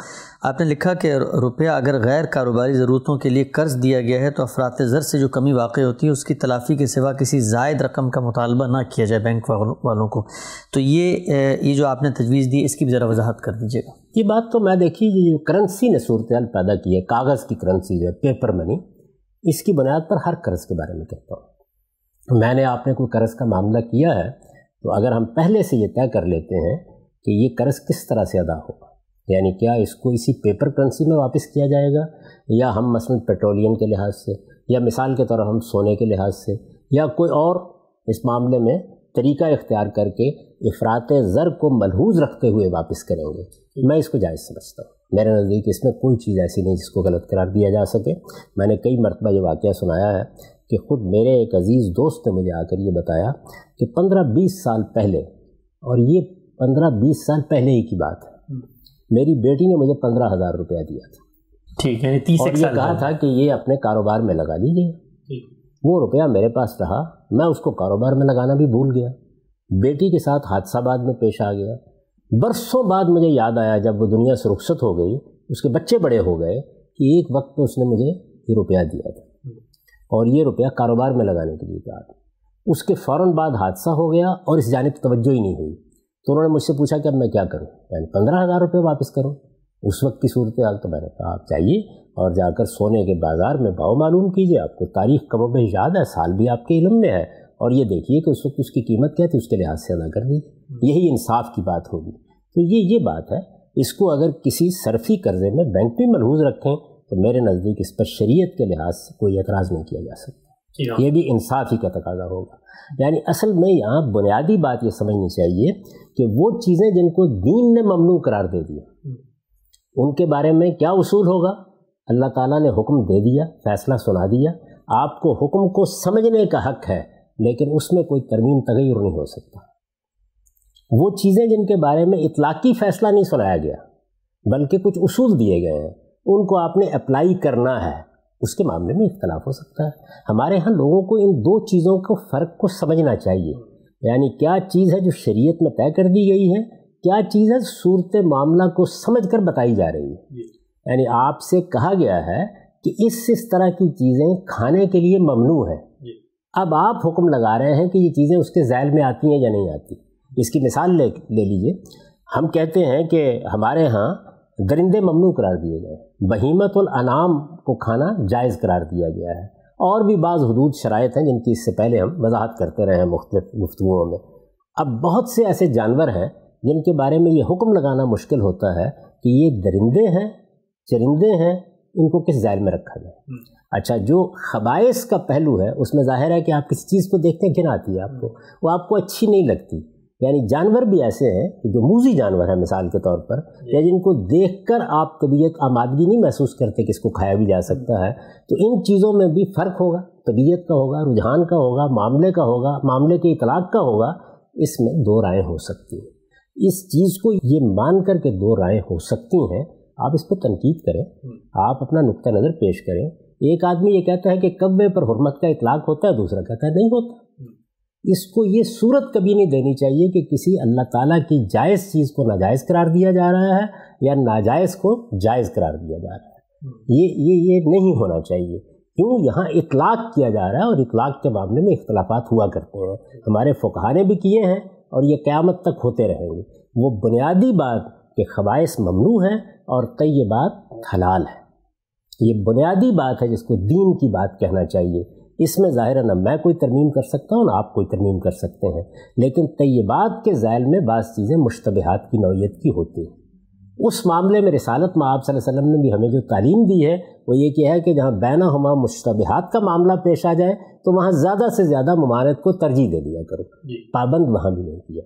आपने लिखा कि रुपया अगर गैर कारोबारी ज़रूरतों के लिए कर्ज़ दिया गया है तो अफरात ज़र से जो कमी वाक़ होती है उसकी तलाफ़ी के सिवा किसी जायद रकम का मुतालबा ना किया जाए बैंक वालों को तो ये ये जो आपने तजवीज़ दी इसकी भी ज़रा वजाहत कर दीजिएगा ये बात तो मैं देखी जो करेंसी ने सूरत पैदा की है कागज़ की करेंसी जो है पेपर मनी इसकी बुनियाद पर हर कर्ज के बारे में कहता हूँ मैंने आपने कोई कर्ज का मामला किया है तो अगर हम पहले से ये तय कर लेते हैं कि ये कर्ज किस तरह से अदा होगा यानी क्या इसको इसी पेपर करेंसी में वापस किया जाएगा या हम मसलन पेट्रोलियम के लिहाज से या मिसाल के तौर हम सोने के लिहाज से या कोई और इस मामले में तरीका इख्तियार करके इफ़रात ज़र को मलहूज रखते हुए वापस करेंगे मैं इसको जायज़ समझता हूँ मेरे नज़दीक इसमें कोई चीज़ ऐसी नहीं जिसको गलत करार दिया जा सके मैंने कई मरतबा ये वाक़ सुनाया है कि ख़ुद मेरे एक अज़ीज़ दोस्त ने मुझे आकर ये बताया कि पंद्रह बीस साल पहले और ये पंद्रह बीस साल पहले ही की बात है हम्म। मेरी बेटी ने मुझे पंद्रह हज़ार रुपया दिया था ठीक है तीस और ये कहा था कि ये अपने कारोबार में लगा लीजिए वो रुपया मेरे पास रहा मैं उसको कारोबार में लगाना भी भूल गया बेटी के साथ हादसा बाद में पेश आ गया बरसों बाद मुझे याद आया जब वो दुनिया से रुखसत हो गई उसके बच्चे बड़े हो गए कि एक वक्त में उसने मुझे ये रुपया दिया था और ये रुपया कारोबार में लगाने के लिए कहा था उसके फ़ौर बाद हादसा हो गया और इस जानब तवज्जो ही नहीं हुई तो उन्होंने मुझसे पूछा कि अब मैं क्या करूँ यानी पंद्रह हज़ार रुपये वापस करूँ उस वक्त की सूरत हाल तो मैंने कहा आप चाहिए और जाकर सोने के बाज़ार में भाव मालूम कीजिए आपको तारीख कब याद है साल भी आपके इलम में है और ये देखिए कि उस वक्त उसकी कीमत क्या थी उसके लिहाज से अदा कर दी हम्म। यही इंसाफ की बात होगी तो ये ये बात है इसको अगर किसी सरफी कर्जे में बैंक भी मलहूज रखें तो मेरे नज़दीक इस पर शरीयत के लिहाज से कोई एतराज़ नहीं किया जा सकता हाँ। ये भी इंसाफ ही का तकाजा होगा यानी असल में यहाँ बुनियादी बात यह समझनी चाहिए कि वो चीज़ें जिनको दीन ने ममनू करार दे दिया हम्म। उनके बारे में क्या उसूल होगा अल्लाह ताला ने हुक्म दे दिया फ़ैसला सुना दिया आपको हुक्म को समझने का हक है लेकिन उसमें कोई तरमीम तगैर नहीं हो सकता वो चीज़ें जिनके बारे में इतलाक़ी फ़ैसला नहीं सुनाया गया बल्कि कुछ उसूल दिए गए हैं उनको आपने अप्लाई करना है उसके मामले में इख्तलाफ हो सकता है हमारे यहाँ लोगों को इन दो चीज़ों को फ़र्क को समझना चाहिए यानी क्या चीज़ है जो शरीयत में तय कर दी गई है क्या चीज़ है सूरत मामला को समझ कर बताई जा रही है यानी आपसे कहा गया है कि इस इस तरह की चीज़ें खाने के लिए ममनू है अब आप हुक्म लगा रहे हैं कि ये चीज़ें उसके जैल में आती हैं या नहीं आती इसकी मिसाल ले ले लीजिए हम कहते हैं कि हमारे यहाँ दरिंदे ममनू करार दिए गए बहीमत अनाम को खाना जायज़ करार दिया गया है और भी बाज़ हदूद शरात हैं जिनकी इससे पहले हम वजाहत करते रहे हैं मुख्त गुफ्तुओं में अब बहुत से ऐसे जानवर हैं जिनके बारे में ये हुक्म लगाना मुश्किल होता है कि ये दरिंदे हैं चरिंदे हैं इनको किस जहर में रखा जाए हम्म। अच्छा जो खबाइस का पहलू है उसमें जाहिर है कि आप किसी चीज़ को देखते हैं आती है आपको हम्म। वो आपको अच्छी नहीं लगती यानी जानवर भी ऐसे हैं कि जो मूजी जानवर है मिसाल के तौर पर या जिनको देखकर आप तबीयत आमादगी नहीं महसूस करते कि इसको खाया भी जा सकता है तो इन चीज़ों में भी फ़र्क होगा तबीयत का होगा रुझान का होगा मामले का होगा मामले के इतलाक़ का होगा इसमें दो राय हो सकती हैं इस चीज़ को ये मान कर के दो राय हो सकती हैं आप इस पर तनकीद करें हम्म। आप अपना नुक़ नज़र पेश करें एक आदमी ये कहता है कि कब्बे पर हरमत का इतलाक होता है दूसरा कहता है नहीं होता हम्म। इसको ये सूरत कभी नहीं देनी चाहिए कि किसी अल्लाह ताला की जायज़ चीज़ को नाजायज़ करार दिया जा रहा है या नाजायज़ को जायज़ करार दिया जा रहा है हम्म। ये ये ये नहीं होना चाहिए क्यों यहाँ इतलाक किया जा रहा है और इतलाक के मामले में इख्तलाफात हुआ करते हैं हमारे फुकहारे भी किए हैं और ये क़्यामत तक होते रहेंगे वो बुनियादी बात कि खबाइस ममनू हैं और तयबात हलाल है ये बुनियादी बात है जिसको दीन की बात कहना चाहिए इसमें ज़ाहिर न मैं कोई तरमीम कर सकता हूँ ना आप कोई तरमीम कर सकते हैं लेकिन तयबात के ज़ैल में बाज़ चीज़ें मुशतबहत की नौीयत की होती हैं उस मामले में रिसालत में आप वसल्लम ने भी हमें जो तालीम दी है वो ये किया है कि जहाँ बैना हमा मुशतबहत का मामला पेश आ जाए तो वहाँ ज़्यादा से ज़्यादा ममानत को तरजीह दे दिया करो पाबंद वहाँ भी नहीं किया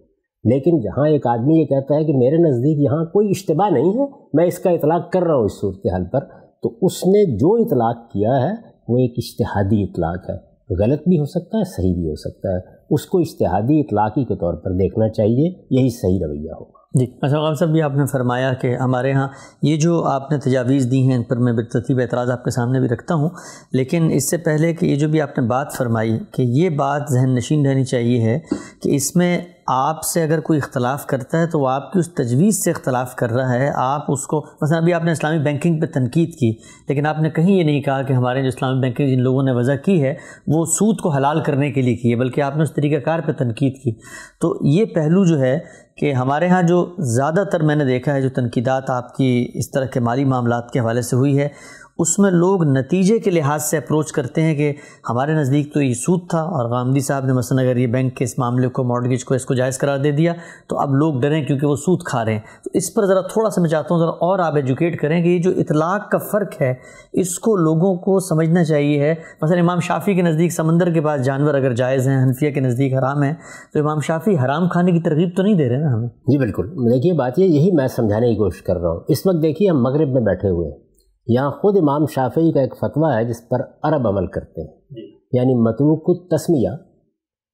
लेकिन जहाँ एक आदमी ये कहता है कि मेरे नज़दीक यहाँ कोई इश्तबा नहीं है मैं इसका इतलाक़ कर रहा हूँ इस सूरत हाल पर तो उसने जो इतलाक़ किया है वो एक इश्तहादी इतलाक़ है गलत भी हो सकता है सही भी हो सकता है उसको इश्तहादी इतलाक़ी के तौर पर देखना चाहिए यही सही रवैया होगा जी अच्छा आप साहब भी आपने फरमाया कि हमारे यहाँ ये जो आपने तजावीज़ दी हैं इन पर मैं बततीब एतराज़ आपके सामने भी रखता हूँ लेकिन इससे पहले कि ये जो भी आपने बात फरमाई कि ये बात जहन नशीन रहनी चाहिए है कि इसमें आपसे अगर कोई इख्तलाफ करता है तो वो आपकी उस तजवीज़ से इख्तलाफ कर रहा है आप उसको मसला अभी आपने इस्लामी बैंकिंग पर तनकीद की लेकिन आपने कहीं ये नहीं कहा कि हमारे जो इस्लामी बैंकिंग जिन लोगों ने वजह की है वो सूद को हलाल करने के लिए की है बल्कि आपने उस तरीक़ाकार पर तनकीद की तो ये पहलू जो है कि हमारे यहाँ जो ज़्यादातर मैंने देखा है जो तनकीदात आपकी इस तरह के माली मामलों के हवाले से हुई है उसमें लोग नतीजे के लिहाज से अप्रोच करते हैं कि हमारे नज़दीक तो ये सूद था और गांधी साहब ने मसलन अगर ये बैंक के इस मामले को मॉडगेज को इसको जायज़ करार दे दिया तो अब लोग डरें क्योंकि वो सूद खा रहे हैं तो इस पर ज़रा थोड़ा सा मैं चाहता हूँ ज़रा और आप एजुकेट करें कि ये जो इतलाक़ का फ़र्क है इसको लोगों को समझना चाहिए है मसलन इमाम शाफ़ी के नज़दीक समंदर के पास जानवर अगर जायज़ हैं हनफिया के नज़दीक हराम है तो इमाम शाफ़ी हराम खाने की तरगीब तो नहीं दे रहे ना हमें जी बिल्कुल देखिए बात ये यही मैं समझाने की कोशिश कर रहा हूँ इस वक्त देखिए हम मगरब में बैठे हुए हैं यहाँ ख़ुद इमाम शाफी का एक फतवा है जिस पर अरब अमल करते हैं यानी मतलूक तस्मिया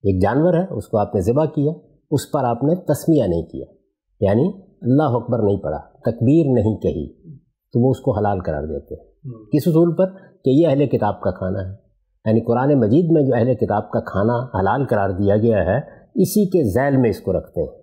एक जानवर है उसको आपने ज़िबा किया उस पर आपने तस्मिया नहीं किया यानी अल्लाह अकबर नहीं पढ़ा तकबीर नहीं कही तो वो उसको हलाल करार देते हैं हम्म। किस असूल पर कि ये अहले किताब का खाना है यानी कुरान मजीद में जो अहल किताब का खाना हलाल करार दिया गया है इसी के जैल में इसको रखते हैं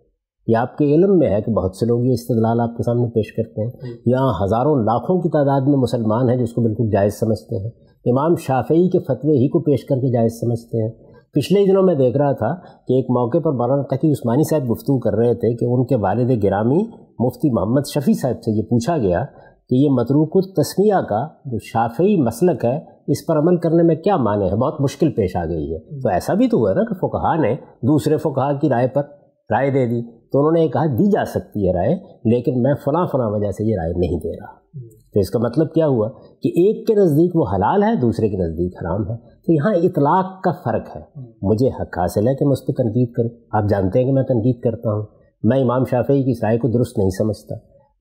ये आपके इलम में है कि बहुत से लोग ये इस्तलाल आपके सामने पेश करते हैं हम्म। यहाँ हज़ारों लाखों की तादाद में मुसलमान हैं जिसको बिल्कुल जायज़ समझते हैं इमाम शाफी के फतवे ही को पेश करके जायज़ समझते हैं पिछले दिनों में देख रहा था कि एक मौके पर मौलाना तकी उस्मानी साहब गुफ्तु कर रहे थे कि उनके वालद ग्रामी मुफ्ती मोहम्मद शफ़ी साहब से ये पूछा गया कि ये मतरूक तस्मिया का जो शाफी मसलक है इस पर अमल करने में क्या माने है बहुत मुश्किल पेश आ गई है तो ऐसा भी तो हुआ ना कि फ़ुकहा ने दूसरे फ़ुकहा की राय पर राय दे दी तो उन्होंने कहा दी जा सकती है राय लेकिन मैं फ़ला फ़ला वजह से ये राय नहीं दे रहा तो इसका मतलब क्या हुआ कि एक के नज़दीक वो हलाल है दूसरे के नज़दीक हराम है तो यहाँ इतलाक़ का फ़र्क है मुझे हक हासिल है कि मैं उस पर तनकीद करूँ आप जानते हैं कि मैं तनकीद करता हूँ मैं इमाम शाफी की राय को दुरुस्त नहीं समझता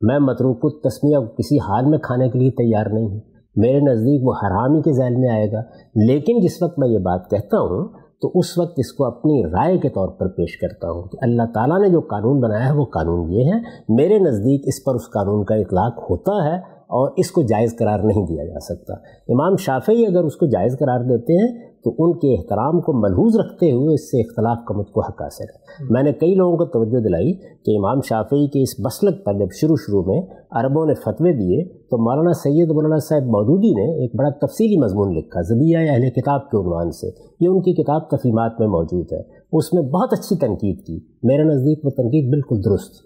मैं मतरूक तस्मिया किसी हाल में खाने के लिए तैयार नहीं हूँ मेरे नज़दीक वो हराम ही के जैल में आएगा लेकिन जिस वक्त मैं ये बात कहता हूँ तो उस वक्त इसको अपनी राय के तौर पर पेश करता हूँ कि अल्लाह ताला ने जो कानून बनाया है वो कानून ये है मेरे नज़दीक इस पर उस कानून का इतलाक़ होता है और इसको जायज़ करार नहीं दिया जा सकता इमाम शाफी अगर उसको जायज़ करार देते हैं तो उनके एहतराम को मलहूज रखते हुए इससे इख्तलाफ का मुझको हक हासिल है हम्म। मैंने कई लोगों को तवज्जो दिलाई कि इमाम शाफी के इस मसलक पर जब शुरू शुरू में अरबों ने फतवे दिए तो मौलाना सैयद मौलाना साहब मौदूदी ने एक बड़ा तफसीली मजमून लिखा जबिया अहल किताब के उनवान से ये उनकी किताब तफीमत में मौजूद है उसमें बहुत अच्छी तनकीद की मेरे नज़दीक वो तनकीद बिल्कुल दुरुस्त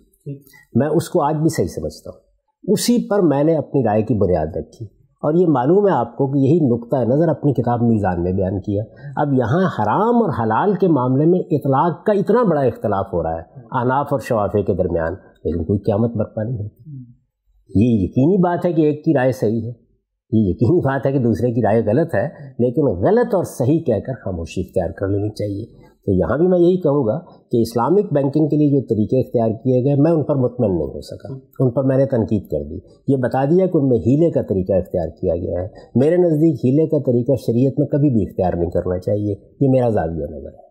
मैं उसको आज भी सही समझता हूँ उसी पर मैंने अपनी राय की बुनियाद रखी और ये मालूम है आपको कि यही नुक्ता नज़र अपनी किताब मीज़ान में बयान किया अब यहाँ हराम और हलाल के मामले में इतलाक़ का इतना बड़ा इख्तलाफ हो रहा है अनाफ और शवाफ़े के दरमियान लेकिन कोई क्यामत बरपा नहीं होती ये यकीनी बात है कि एक की राय सही है ये यकीनी बात है कि दूसरे की राय गलत है लेकिन गलत और सही कहकर खामोशी इख्तियार कर लेनी चाहिए तो यहाँ भी मैं यही कहूँगा कि इस्लामिक बैंकिंग के लिए जो तरीके इख्तियार किए गए मैं उन पर मुतमन नहीं हो सका उन पर मैंने तनकीद कर दी ये बता दिया कि उनमें हीले का तरीका इख्तियार किया गया है मेरे नज़दीक हीले का तरीका शरीयत में कभी भी इख्तियार नहीं करना चाहिए ये मेरा जाविया नज़र है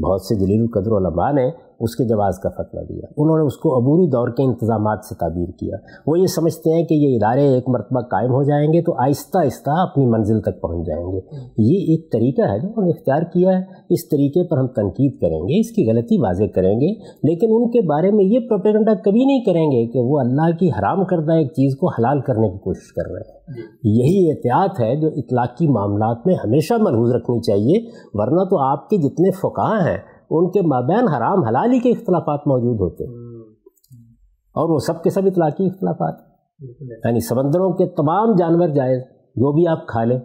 बहुत से जलील कदरमा ने उसके जवाज़ का फतवा दिया उन्होंने उसको अबूरी दौर के इंतजाम से ताबीर किया वो ये समझते हैं कि ये इदारे एक मरतबा कायम हो जाएंगे तो आहिस्ता आहिस्ता अपनी मंजिल तक पहुँच जाएंगे ये एक तरीका है जो उन्होंने इख्तियार किया है इस तरीके पर हम तनकीद करेंगे इसकी गलती वाजे करेंगे लेकिन उनके बारे में ये प्रोपेगेंडा कभी नहीं करेंगे कि वो अल्लाह की हराम करदा एक चीज़ को हलाल करने की कोशिश कर रहे हैं यही एहतियात है जो इतलाक़ी मामला में हमेशा मरहूज रखनी चाहिए वरना तो आपके जितने फ़ुका हैं उनके माबैन हराम हलाली के अख्तलाफ मौजूद होते हम्म। और वो सब के सब इतलाक़ी अख्तलाफ यानी समंदरों के तमाम जानवर जायज़ जो भी आप खा लें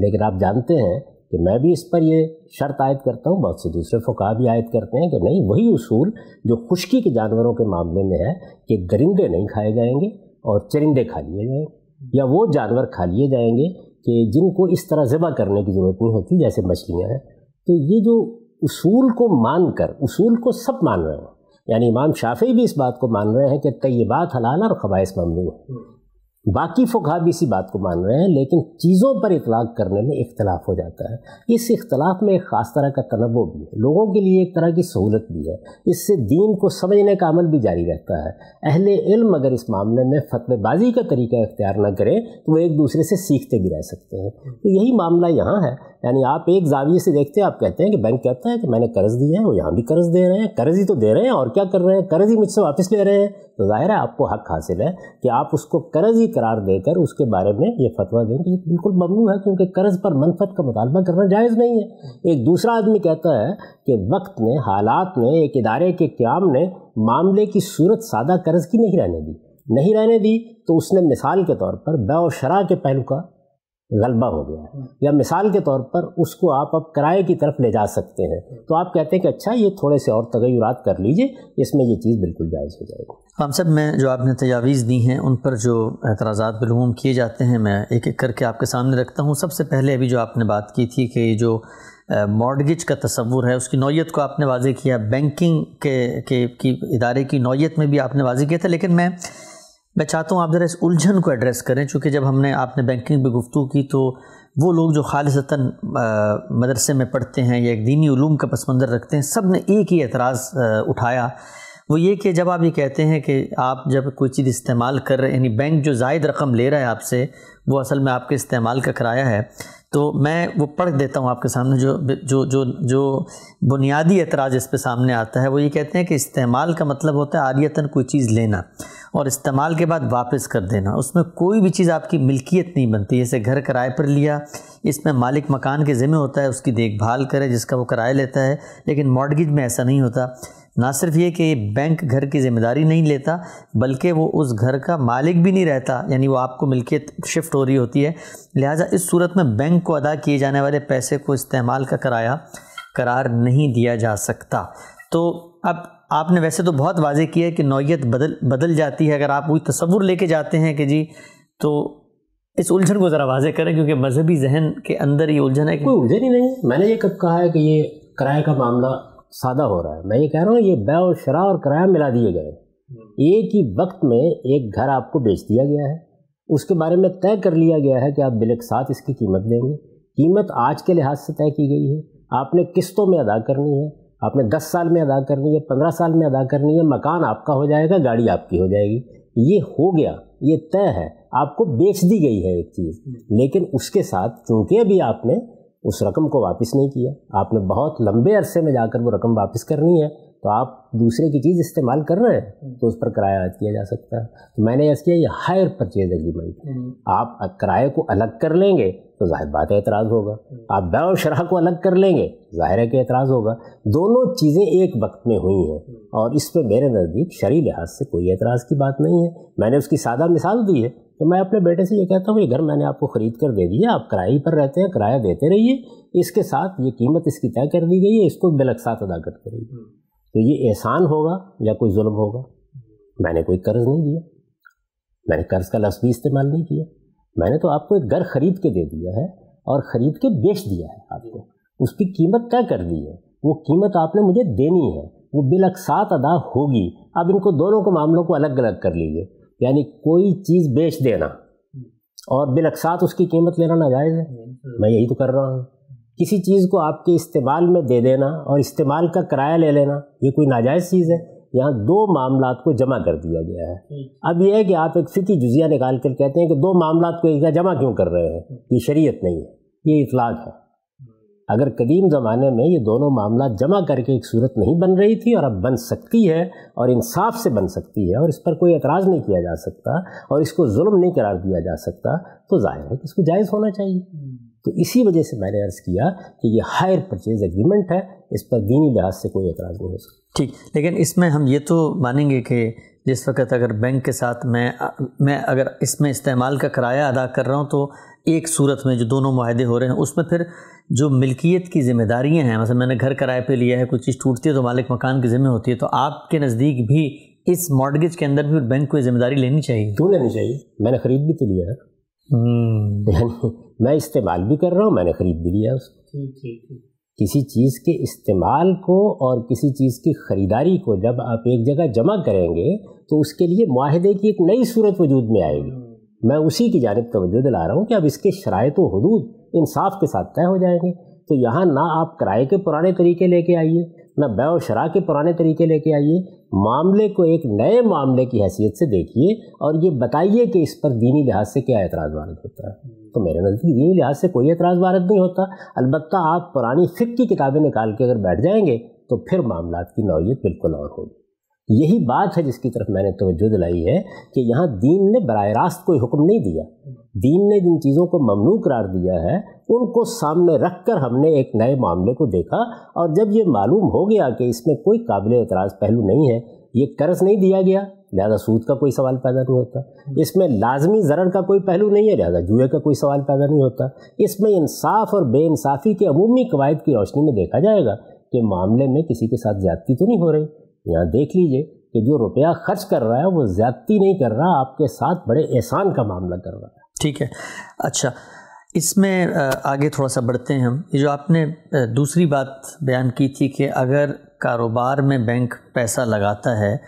लेकिन आप जानते हैं कि मैं भी इस पर यह शर्त आयद करता हूँ बहुत से दूसरे फ़ुका भी आयद करते हैं कि नहीं वही उसूल जो खुश्की के जानवरों के मामले में है कि गरिंदे नहीं खाए जाएंगे और चरिंदे खा लिए जाएंगे या वो जानवर खा लिए जाएंगे कि जिनको इस तरह ज़बा करने की ज़रूरत नहीं होती जैसे मछलियाँ हैं तो ये जो उसूल को मान कर उसूल को सब मान रहे हैं यानी इमाम शाफी भी इस बात को मान रहे हैं कि तयबात हलाल और ख़बाइस ममनू है बाकी फुका भी इसी बात को मान रहे हैं लेकिन चीज़ों पर इतलाक करने में इख्तलाफ हो जाता है इस इख्तलाफ में एक ख़ास तरह का तनवो भी है लोगों के लिए एक तरह की सहूलत भी है इससे दीन को समझने का अमल भी जारी रहता है अहल इल्म अगर इस मामले में फतवेबाजी का तरीका इख्तियार ना करें तो वो एक दूसरे से सीखते भी रह सकते हैं तो यही मामला यहाँ है यानी आप एक जाविए से देखते हैं आप कहते हैं कि बैंक कहता है कि तो मैंने कर्ज दिया है वो यहाँ भी कर्ज दे रहे हैं कर्ज ही तो दे रहे हैं और क्या कर रहे हैं कर्ज ही मुझसे वापस ले रहे हैं तो जाहिर है आपको हक हासिल है कि आप उसको कर्ज ही करार देकर उसके बारे में ये फतवा दें कि ये बिल्कुल ममनू है क्योंकि कर्ज पर मनफत का मुतालबा करना जायज़ नहीं है एक दूसरा आदमी कहता है कि वक्त ने हालात ने एक इदारे के क्याम ने मामले की सूरत सादा कर्ज की नहीं रहने दी नहीं रहने दी तो उसने मिसाल के तौर पर बे शरा के पहलू का गलबा हो गया है या मिसाल के तौर पर उसको आप अब किराए की तरफ ले जा सकते हैं तो आप कहते हैं कि अच्छा ये थोड़े से और तगैरत कर लीजिए इसमें ये चीज़ बिल्कुल जायज़ हो जाएगी हम सब में जो आपने तजावीज़ दी हैं उन पर जो एतराज़ा बिलूम किए जाते हैं मैं एक एक करके आपके सामने रखता हूँ सबसे पहले अभी जो आपने बात की थी कि जो मॉडगिज का तस्वूर है उसकी नौीयत को आपने वाजे किया बैंकिंग के, के की इदारे की नौीयत में भी आपने वाजे किया था लेकिन मैं मैं चाहता हूँ आप ज़रा इस उलझन को एड्रेस करें चूँकि जब हमने आपने बैंकिंग पर गुफ्तु की तो वो लोग जो खालसता मदरसे में पढ़ते हैं या एक दीनी ूम का पस मंज़र रखते हैं सब ने एक ही एतराज़ उठाया वो ये कि जब आप ये कहते हैं कि आप जब कोई चीज़ इस्तेमाल कर रहे यानी बैंक जो जायद रकम ले रहा है आपसे वो असल में आपके इस्तेमाल का कराया है तो मैं वो पढ़ देता हूँ आपके सामने जो जो जो जो बुनियादी एतराज़ इस पर सामने आता है वो ये कहते हैं कि इस्तेमाल का मतलब होता है आलियता कोई चीज़ लेना और इस्तेमाल के बाद वापस कर देना उसमें कोई भी चीज़ आपकी मिल्कियत नहीं बनती जैसे घर किराए पर लिया इसमें मालिक मकान के ज़िम्मे होता है उसकी देखभाल करे जिसका वो किराया लेता है लेकिन मॉडगिज में ऐसा नहीं होता ना सिर्फ ये कि बैंक घर की ज़िम्मेदारी नहीं लेता बल्कि वो उस घर का मालिक भी नहीं रहता यानी वो आपको मिल्कियत शिफ्ट हो रही होती है लिहाजा इस सूरत में बैंक को अदा किए जाने वाले पैसे को इस्तेमाल का कराया करार नहीं दिया जा सकता तो अब आपने वैसे तो बहुत वाजे किया है कि नौीयत बदल बदल जाती है अगर आप वही तस्वुर लेके जाते हैं कि जी तो इस उलझन को ज़रा वाजे करें क्योंकि मजहबी जहन के अंदर ये उलझन है कि कोई उलझन ही नहीं मैंने ये कब कहा है कि ये किराए का मामला सादा हो रहा है मैं ये कह रहा हूँ ये बै और शरा और किराया मिला दिए गए एक ही वक्त में एक घर आपको बेच दिया गया है उसके बारे में तय कर लिया गया है कि आप बिलक साथ इसकी कीमत देंगे कीमत आज के लिहाज से तय की गई है आपने किस्तों में अदा करनी है आपने दस साल में अदा करनी है पंद्रह साल में अदा करनी है मकान आपका हो जाएगा गाड़ी आपकी हो जाएगी ये हो गया ये तय है आपको बेच दी गई है एक चीज़ लेकिन उसके साथ चूँकि अभी आपने उस रकम को वापस नहीं किया आपने बहुत लंबे अरसे में जाकर वो रकम वापस करनी है तो आप दूसरे की चीज़ इस्तेमाल कर रहे हैं हम्म। तो उस पर किराया किया जा सकता है तो मैंने यस किया ये हायर परचेज एग्रीमेंट आप किराए को अलग कर लेंगे तो जाहिर बात है एतराज़ होगा हम्म। आप बै और शराह को अलग कर लेंगे ज़ाहिर है कि एतराज़ होगा दोनों चीज़ें एक वक्त में हुई हैं हम्म। और इस पर मेरे नज़दीक शरी लिहाज से कोई एतराज़ की बात नहीं है मैंने उसकी सादा मिसाल दी है तो मैं अपने बेटे से ये कहता हूँ ये घर मैंने आपको ख़रीद कर दे दिया आप किराए पर रहते हैं किराया देते रहिए इसके साथ ये कीमत इसकी तय कर दी गई है इसको बिलकसात अदा करते रहिए तो ये एहसान होगा या कोई जुल्म होगा मैंने कोई कर्ज नहीं दिया मैंने कर्ज का लफ्ज़ भी इस्तेमाल नहीं किया मैंने तो आपको एक घर खरीद के दे दिया है और ख़रीद के बेच दिया है आपको उसकी कीमत तय कर दी है वो कीमत आपने मुझे देनी है वो बिलकसात अदा होगी अब इनको दोनों को मामलों को अलग अलग कर लीजिए यानी कोई चीज़ बेच देना और बिलकसात उसकी कीमत लेना नाजायज़ है मैं यही तो कर रहा हूँ किसी चीज़ को आपके इस्तेमाल में दे देना और इस्तेमाल का किराया ले लेना ये कोई नाजायज़ चीज़ है यहाँ दो मामला को जमा कर दिया गया है अब यह है कि आप एक फ़िकी जुजिया निकाल कर कहते हैं कि दो मामला को एक जमा क्यों कर रहे हैं ये शरीयत नहीं है ये इतलाक है अगर कदीम ज़माने में ये दोनों मामला जमा करके एक सूरत नहीं बन रही थी और अब बन सकती है और इंसाफ से बन सकती है और इस पर कोई एतराज़ नहीं किया जा सकता और इसको जुल्म नहीं करार दिया जा सकता तो जाहिर है कि इसको जायज़ होना चाहिए तो इसी वजह से मैंने अर्ज़ किया कि ये हायर परचेज एग्रीमेंट है इस पर दीनी लिहाज से कोई एतराज़ नहीं हो सकता ठीक लेकिन इसमें हम ये तो मानेंगे कि जिस वक्त अगर बैंक के साथ मैं मैं अगर इसमें इस्तेमाल का किराया अदा कर रहा हूँ तो एक सूरत में जो दोनों माहदे हो रहे हैं उसमें फिर जो मिल्कियत की जिम्मेदारियाँ हैं मतलब मैंने घर किराए पर लिया है कोई चीज़ टूटती है तो मालिक मकान की ज़िम्मे होती है तो आपके नज़दीक भी इस मॉडगेज के अंदर भी बैंक को जिम्मेदारी लेनी चाहिए क्यों लेनी चाहिए मैंने ख़रीद भी तो लिया है हम्म। तो मैं इस्तेमाल भी कर रहा हूँ मैंने ख़रीद भी लिया उसको किसी चीज़ के इस्तेमाल को और किसी चीज़ की ख़रीदारी को जब आप एक जगह जमा करेंगे तो उसके लिए माहदे की एक नई सूरत वजूद में आएगी हम्म। मैं उसी की जानब तोज्जो दिला रहा हूँ कि अब इसके शरात हदूद इंसाफ के साथ तय हो जाएंगे तो यहाँ ना आप किराए के पुराने तरीके लेके आइए न बैव शरा के पुराने तरीके लेके आइए मामले को एक नए मामले की हैसियत से देखिए और ये बताइए कि इस पर दीनी लिहाज से क्या एतराज़ वारद होता है तो मेरे नज़दीक दीनी लिहाज से कोई एतराज़ वारद नहीं होता अलबत्त आप पुरानी फ़िक की किताबें निकाल के अगर बैठ जाएंगे तो फिर मामला की नौीयत बिल्कुल और होगी यही बात है जिसकी तरफ मैंने तोज्जो दिलाई है कि यहाँ दीन ने बर रास्त कोई हुक्म नहीं दिया दीन ने जिन चीज़ों को ममनू करार दिया है उनको सामने रख कर हमने एक नए मामले को देखा और जब ये मालूम हो गया कि इसमें कोई काबिल एतराज़ पहलू नहीं है ये कर्ज नहीं दिया गया लिहाजा सूद का कोई सवाल पैदा नहीं होता इसमें लाजमी ज़रर का कोई पहलू नहीं है लिहाजा जुए का कोई सवाल पैदा नहीं होता इसमें इंसाफ और बेानसाफ़ी के अमूमी कवायद की रोशनी में देखा जाएगा कि मामले में किसी के साथ ज्यादती तो नहीं हो रही यहाँ देख लीजिए कि जो रुपया खर्च कर रहा है वो ज़्यादती नहीं कर रहा आपके साथ बड़े एहसान का मामला कर रहा है ठीक है अच्छा इसमें आगे थोड़ा सा बढ़ते हैं हम ये जो आपने दूसरी बात बयान की थी कि अगर कारोबार में बैंक पैसा लगाता है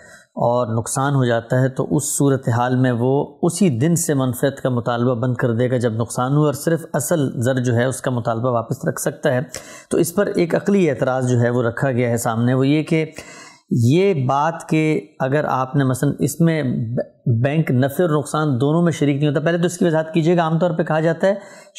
और नुकसान हो जाता है तो उस सूरत हाल में वो उसी दिन से मनफियत का मुतालबा बंद कर देगा जब नुकसान हुआ और सिर्फ असल ज़र जो है उसका मुतालबा वापस रख सकता है तो इस पर एक अकली एतराज़ जो है वो रखा गया है सामने वो ये कि ये बात के अगर आपने मसलन इसमें बैंक नफ़े और नुकसान दोनों में शरीक नहीं होता पहले तो इसकी वजाहत कीजिएगा आमतौर पर कहा जाता है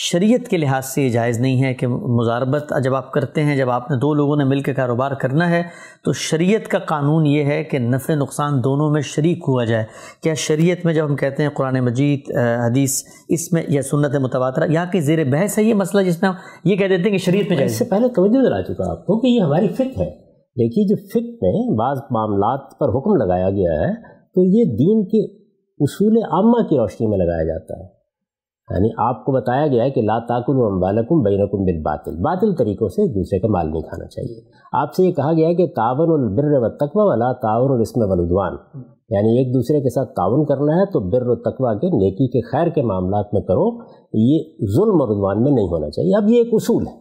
शरीयत के लिहाज से ये जायज़ नहीं है कि मुजारबत जब आप करते हैं जब आपने दो लोगों ने मिलकर कारोबार करना है तो शरीयत का कानून ये है कि नफ़े नुकसान दोनों में शरीक हुआ जाए क्या शरीयत में जब हम कहते हैं कुरान मजीद हदीस इसमें यह सुनत मुतवा यहाँ की जेर बहस है ये मसला जिसमें हम ये कह देते हैं कि शरीयत में जाए इससे पहले तोज्जो दिला चुका आपको कि ये हमारी फिक्र है देखिए जो फिक में बाज़ मामला पर हुक्म लगाया गया है तो ये दीन के उसूल आमा की रोशनी में लगाया जाता है यानी आपको बताया गया है कि ला ताकुल अम्बालकुम बैनकुम बिल बातिल बातिल तरीक़ों से दूसरे का माल नहीं खाना चाहिए आपसे ये कहा गया है कि तावन बिर व तकवा वाला तावन उलस्म वलुदवान यानी एक दूसरे के साथ तावन करना है तो बिर तकवा के नेकी के खैर के मामला में करो ये जुल्म और में नहीं होना चाहिए अब ये एक उसूल है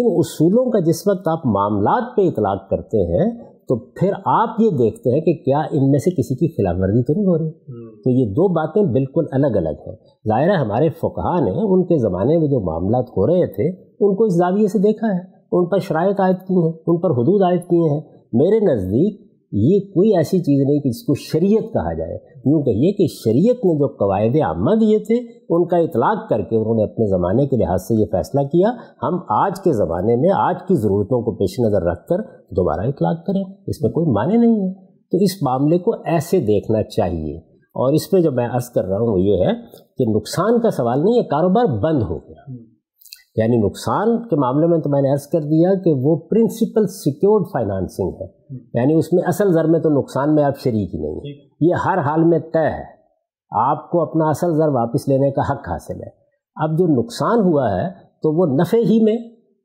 इन उसूलों का जिस वक्त आप मामलात पे इतलाक करते हैं तो फिर आप ये देखते हैं कि क्या इनमें से किसी की खिलाफ वर्जी तो नहीं हो रही हम्म। तो ये दो बातें बिल्कुल अलग अलग हैं ज़ाहिर है हमारे फ़ुकहा ने उनके ज़माने में जो मामला हो रहे थे उनको इस जाविये से देखा है उन पर शराय आयद किए हैं उन पर हदूद आयद किए हैं मेरे नज़दीक ये कोई ऐसी चीज़ नहीं कि जिसको शरीयत कहा जाए यूँ कहिए कि शरीयत ने जो कवायद आमा दिए थे उनका इतलाक करके उन्होंने अपने ज़माने के लिहाज से ये फैसला किया हम आज के ज़माने में आज की ज़रूरतों को पेश नज़र रख कर दोबारा इतलाक करें इसमें कोई माने नहीं है तो इस मामले को ऐसे देखना चाहिए और इस पर जो मैं अर्ज़ कर रहा हूँ वो ये है कि नुकसान का सवाल नहीं है कारोबार बंद हो गया यानी नुकसान के मामले में तो मैंने अर्ज़ कर दिया कि वो प्रिंसिपल सिक्योर्ड फाइनेंसिंग है यानी उसमें असल ज़र में तो नुकसान में आप शरीक ही नहीं ये हर हाल में तय है आपको अपना असल ज़र वापस लेने का हक हासिल है अब जो नुकसान हुआ है तो वो नफ़े ही में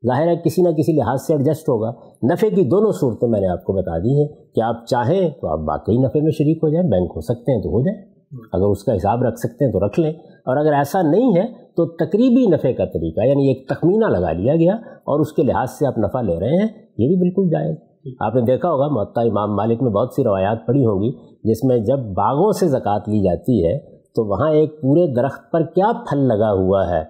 ज़ाहिर है किसी ना किसी लिहाज से एडजस्ट होगा नफ़े की दोनों सूरतें मैंने आपको बता दी हैं कि आप चाहें तो आप वाकई नफ़े में शरीक हो जाएं बैंक हो सकते हैं तो हो जाए हम्म। अगर उसका हिसाब रख सकते हैं तो रख लें और अगर ऐसा नहीं है तो तकरीबी नफ़े का तरीका यानी एक तखमीना लगा लिया गया और उसके लिहाज से आप नफ़ा ले रहे हैं ये भी बिल्कुल जायज़ आपने देखा होगा मत्ता इमाम मालिक में बहुत सी रवायात पड़ी होंगी जिसमें जब बागों से ज़क़़त ली जाती है तो वहाँ एक पूरे दरख्त पर क्या फल लगा हुआ है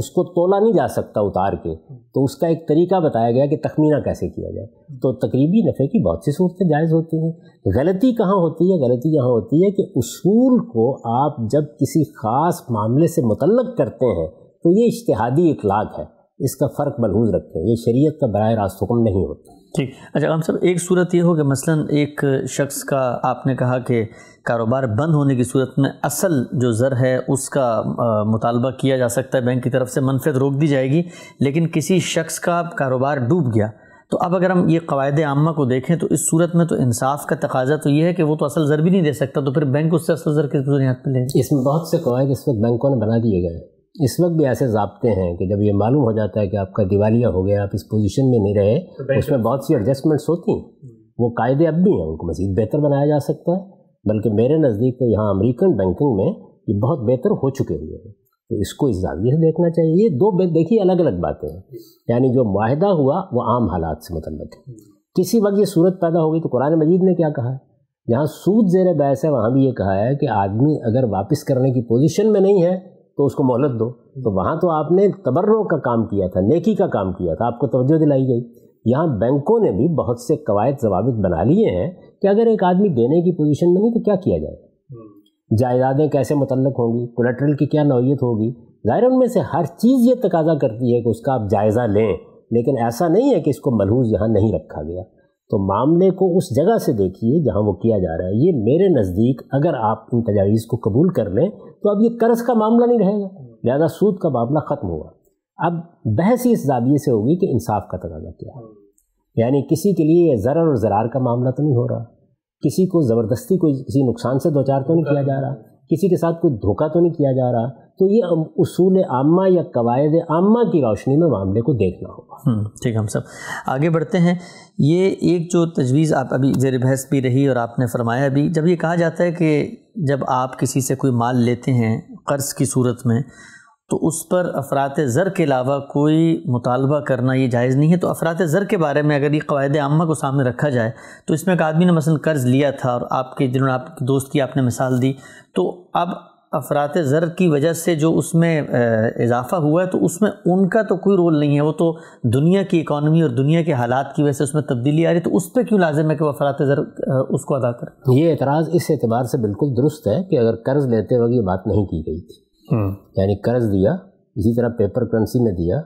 उसको तोला नहीं जा सकता उतार के तो उसका एक तरीका बताया गया कि तखमीना कैसे किया जाए तो तकरीबी नफ़े की बहुत सी सूरतें जायज़ होती हैं गलती कहाँ होती है गलती यहाँ होती है कि उसूल को आप जब किसी ख़ास मामले से मुतलक करते हैं तो ये इश्तहादी इखलाक है इसका फ़र्क मलहूज रखें ये शरीयत का बरह रास्त हुक्म नहीं होता ठीक अच्छा हम सब एक सूरत ये हो कि मसलन एक शख्स का आपने कहा कि कारोबार बंद होने की सूरत में असल जो ज़र है उसका मुतालबा किया जा सकता है बैंक की तरफ से मनफरद रोक दी जाएगी लेकिन किसी शख्स का कारोबार डूब गया तो अब अगर हम ये कवायद आमा को देखें तो इस सूरत में तो इंसाफ का तकाजा तो यह है कि वो तो असल ज़र भी नहीं दे सकता तो फिर बैंक उससे असल ज़र किस बुनियाद पर ले इसमें बहुत से कवायद इस वक्त बैंकों ने बना दिए गए हैं इस वक्त भी ऐसे जबते हैं कि जब ये मालूम हो जाता है कि आपका दिवालिया हो गया आप इस पोजीशन में नहीं रहे तो उसमें बहुत सी एडजस्टमेंट्स होती हैं हम्म। वो कायदे अब भी हैं उनको मज़ीद बेहतर बनाया जा सकता है बल्कि मेरे नज़दीक तो यहाँ अमेरिकन बैंकिंग में ये बहुत बेहतर हो चुके हुए हैं तो इसको इस जाविये से देखना चाहिए ये दो देखिए अलग अलग बातें हैं यानी जो माहा हुआ वो आम हालात से मतलब है हम्म। किसी वक्त ये सूरत पैदा होगी तो कुरान मजीद ने क्या कहा है जहाँ सूद जेर बहस है वहाँ भी ये कहा है कि आदमी अगर वापस करने की पोजीशन में नहीं है तो उसको मोहलत दो तो वहाँ तो आपने तबर्रो का काम किया था नेकी का काम किया था आपको तवज्जो दिलाई गई यहाँ बैंकों ने भी बहुत से कवायद जवाबित बना लिए हैं कि अगर एक आदमी देने की पोजीशन में नहीं तो क्या किया जाए हम्म। जायदादें कैसे मुतलक होंगी कोलेट्रल की क्या नौीयत होगी ज़ाहिर उनमें से हर चीज़ ये तकाजा करती है कि उसका आप जायज़ा लें लेकिन ऐसा नहीं है कि इसको मलहूज यहाँ नहीं रखा गया तो मामले को उस जगह से देखिए जहाँ वो किया जा रहा है ये मेरे नज़दीक अगर आप इन तजावीज़ को कबूल कर लें तो अब ये कर्ज का मामला नहीं रहेगा लिहाजा सूद का मामला ख़त्म हुआ अब बहस ही इस जाविए से होगी कि इंसाफ का तकाजा क्या है यानी किसी के लिए ज़र और ज़रार का मामला तो नहीं हो रहा किसी को ज़बरदस्ती कोई किसी नुकसान से दो चार तो नहीं किया जा रहा किसी के साथ कोई धोखा तो नहीं किया जा रहा तो ये उसूल आमा या कवायद आमा की रोशनी में मामले को देखना होगा हम्म, ठीक हम सब आगे बढ़ते हैं ये एक जो तजवीज़ आप अभी जेर बहस भी रही और आपने फरमाया भी जब ये कहा जाता है कि जब आप किसी से कोई माल लेते हैं कर्ज़ की सूरत में तो उस पर अफरात ज़र के अलावा कोई मुतालबा करना ये जायज़ नहीं है तो अफरात ज़र के बारे में अगर ये कवायद आमा को सामने रखा जाए तो इसमें एक आदमी ने मसलन कर्ज़ लिया था और आपके जिन्होंने आपके दोस्त की आपने मिसाल दी तो अब अफरात ज़र की वजह से जो उसमें इजाफ़ा हुआ है तो उसमें उनका तो कोई रोल नहीं है वो तो दुनिया की इकानमी और दुनिया के हालात की वजह से उसमें तब्दीली आ रही तो उस पर क्यों लाजम है कि वह अफरात ज़र उसको अदा करें ये एतराज़ इस एतबार से बिल्कुल दुरुस्त है कि अगर कर्ज़ लेते वक्त ये बात नहीं की गई थी हम्म। यानी कर्ज दिया इसी तरह पेपर करेंसी में दिया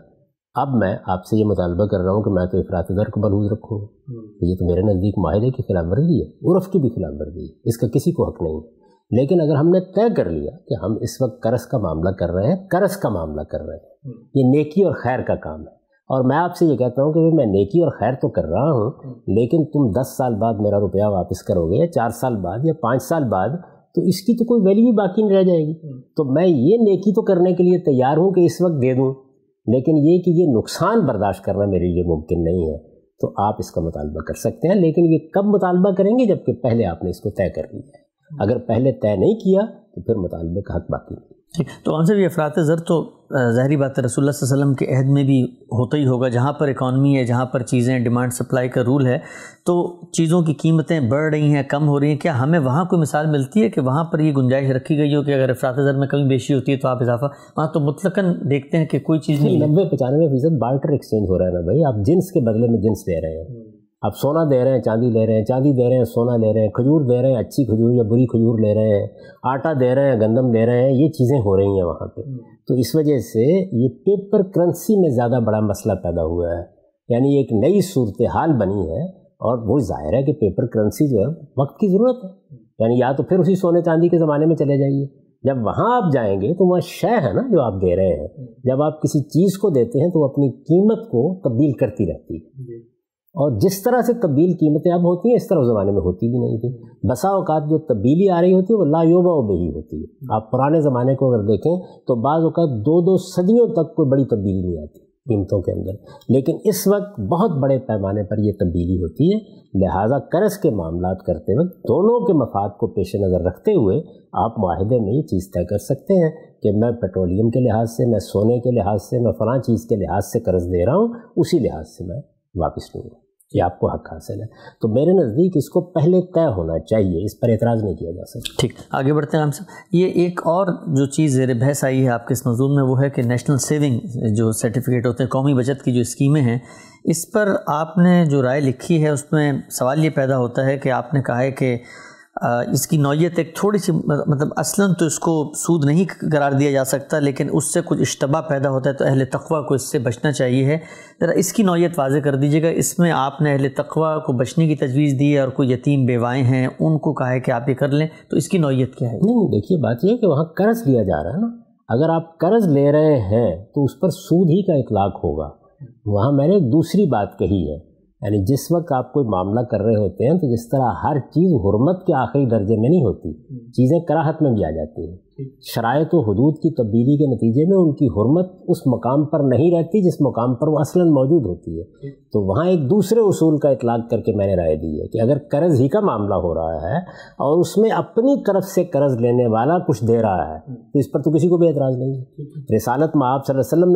अब मैं आपसे ये मुतालबा कर रहा हूँ कि मैं तो अफरात दर को मलूज रखूँ हम्म। तो ये तो मेरे नज़दीक माहरे की खिलाफ वर्जी है उर्फ की भी खिलाफ वर्जी है इसका किसी को हक नहीं है लेकिन अगर हमने तय कर लिया कि हम इस वक्त कर्ज का मामला कर रहे हैं कर्ज का मामला कर रहे हैं हम्म। ये नेकी और खैर का काम है और मैं आपसे ये कहता हूँ कि भाई मैं नेकी और खैर तो कर रहा हूँ लेकिन तुम दस साल बाद मेरा रुपया वापस करोगे या चार साल बाद या पाँच साल बाद तो इसकी तो कोई वैल्यू ही बाकी नहीं रह जाएगी हम्म। तो मैं ये नेकी तो करने के लिए तैयार हूँ कि इस वक्त दे दूँ लेकिन ये कि ये नुकसान बर्दाश्त करना मेरे लिए मुमकिन नहीं है तो आप इसका मुतालबा कर सकते हैं लेकिन ये कब मुतालबा करेंगे जबकि पहले आपने इसको तय कर लिया है हम्म। अगर पहले तय नहीं किया तो फिर मुतालबे का हक बाकी नहीं ठीक तो आंसर ये अफरात ज़र तो ज़ाहरी बात है रसूल वसम के अहद में भी होता ही होगा जहाँ पर इकानमी है जहाँ पर चीज़ें डिमांड सप्लाई का रूल है तो चीज़ों की कीमतें बढ़ रही हैं कम हो रही हैं क्या हमें वहाँ कोई मिसाल मिलती है कि वहाँ पर ये गुंजाइश रखी गई हो कि अगर अफरात ज़र में कमी बेशी होती है तो आप इजाफा वहाँ तो मुतलकन देखते हैं कि कोई चीज़ नहीं नब्बे पचानवे फीसद बाल्टर एक्सचेंज हो रहा है ना भाई आप जिन्स के बदले में जिन्स दे रहे हैं आप सोना दे रहे हैं चांदी ले रहे हैं चांदी दे रहे हैं सोना ले रहे हैं खजूर दे रहे हैं अच्छी खजूर या बुरी खजूर ले रहे हैं आटा दे रहे हैं गंदम ले रहे हैं ये चीज़ें हो रही हैं वहाँ पे हम्म। तो इस वजह से ये पेपर करेंसी में ज़्यादा बड़ा मसला पैदा हुआ है यानी एक नई सूरत हाल बनी है और वो ज़ाहिर है कि पेपर करेंसी जो है वक्त की ज़रूरत है यानी या तो फिर उसी सोने चांदी के ज़माने में चले जाइए जब वहाँ आप जाएंगे तो वहाँ शय है ना जो आप दे रहे हैं हम्म। जब आप किसी चीज़ को देते हैं तो अपनी कीमत को तब्दील करती रहती है और जिस तरह से तब्दील कीमतें अब होती हैं इस तरह ज़माने में होती भी नहीं थी बसा अवत जो तब्दीली आ रही होती है वो लायोबा बही होती है आप पुराने ज़माने को अगर देखें तो बाज़ अवत दो दो सदियों तक कोई बड़ी तब्दीली नहीं आती कीमतों के अंदर लेकिन इस वक्त बहुत बड़े पैमाने पर यह तब्दीली होती है लिहाजा कर्ज के मामला करते वक्त दोनों के मफाद को पेश नज़र रखते हुए आप माहदे में ये चीज़ तय कर सकते हैं कि मैं पेट्रोलियम के लिहाज से मैं सोने के लिहाज से मैं फ़लाँ चीज़ के लिहाज से कर्ज़ दे रहा हूँ उसी लिहाज से मैं वापस लूँगा कि आपको हक हासिल है तो मेरे नज़दीक इसको पहले तय होना चाहिए इस पर एतराज़ नहीं किया जा सकता ठीक आगे बढ़ते हैं हम सब ये एक और जो चीज़ ज़ेर बहस आई है आपके इस मौजूद में वो है कि नेशनल सेविंग जो सर्टिफिकेट होते हैं कौमी बचत की जो स्कीमें हैं इस पर आपने जो राय लिखी है उसमें सवाल ये पैदा होता है कि आपने कहा है कि इसकी नौीयत एक थोड़ी सी मतलब असलन तो इसको सूद नहीं करार दिया जा सकता लेकिन उससे कुछ इश्तबा पैदा होता है तो अहल तकवा को इससे बचना चाहिए है ज़रा इसकी नौीयत वाज कर दीजिएगा इसमें आपने अहल तकवा को बचने की तजवीज़ दी है और कोई यतीम बेवाएँ हैं उनको कहा है कि आप ये कर लें तो इसकी नौीयत क्या है नहीं देखिए बात यह है कि वहाँ कर्ज़ लिया जा रहा है ना अगर आप कर्ज़ ले रहे हैं तो उस पर सूद ही का इतलाक होगा वहाँ मैंने दूसरी बात कही है यानी जिस वक्त आप कोई मामला कर रहे होते हैं तो जिस तरह हर चीज़ हरमत के आखिरी दर्जे में नहीं होती हम्म। चीज़ें कराहत में भी आ जाती हैं शराय व हदूद की तब्दीली के नतीजे में उनकी हरमत उस मकाम पर नहीं रहती जिस मकाम पर वो असला मौजूद होती है तो वहाँ एक दूसरे उसूल का इतलाक करके मैंने राय दी है कि अगर कर्ज़ ही का मामला हो रहा है और उसमें अपनी तरफ से कर्ज़ लेने वाला कुछ दे रहा है हम्म। तो इस पर तो किसी को भी एतराज़ नहीं है रिसालत में आप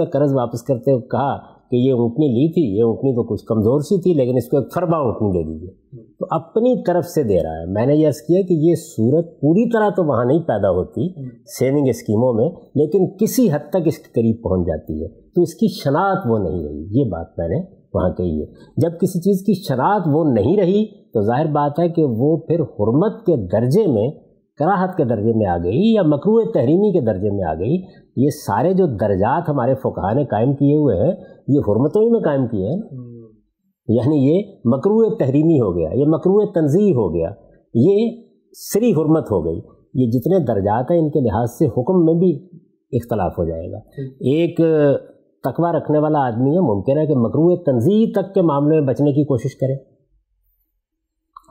ने कर्ज़ वापस करते हुए कहा कि ये ऊँटनी ली थी ये ऊँटनी तो कुछ कमज़ोर सी थी लेकिन इसको एक फरबा ऊँटनी दे दीजिए तो अपनी तरफ से दे रहा है मैंने यस किया कि ये सूरत पूरी तरह तो वहाँ नहीं पैदा होती सेविंग स्कीमों में लेकिन किसी हद तक इसके करीब पहुँच जाती है तो इसकी शनात वो नहीं रही ये बात मैंने वहाँ कही है जब किसी चीज़ की शनात वो नहीं रही तो जाहिर बात है कि वो फिर हरमत के दर्जे में कराहत के दर्जे में आ गई या मकरू तहरीमी के दर्जे में आ गई ये सारे जो दर्जात हमारे फ़ुकहा ने कायम किए हुए हैं ये हरमतों ही में कायम किए हैं हम्म। यानी ये मकरू तहरीमी हो गया ये मकरू तनजी हो गया ये सरी हरमत हो गई ये जितने दर्जात हैं इनके लिहाज से हुक्म में भी इख्तलाफ हो जाएगा एक तकवा रखने वाला आदमी है मुमकिन है कि मकरू तनजी तक के मामले में बचने की कोशिश करें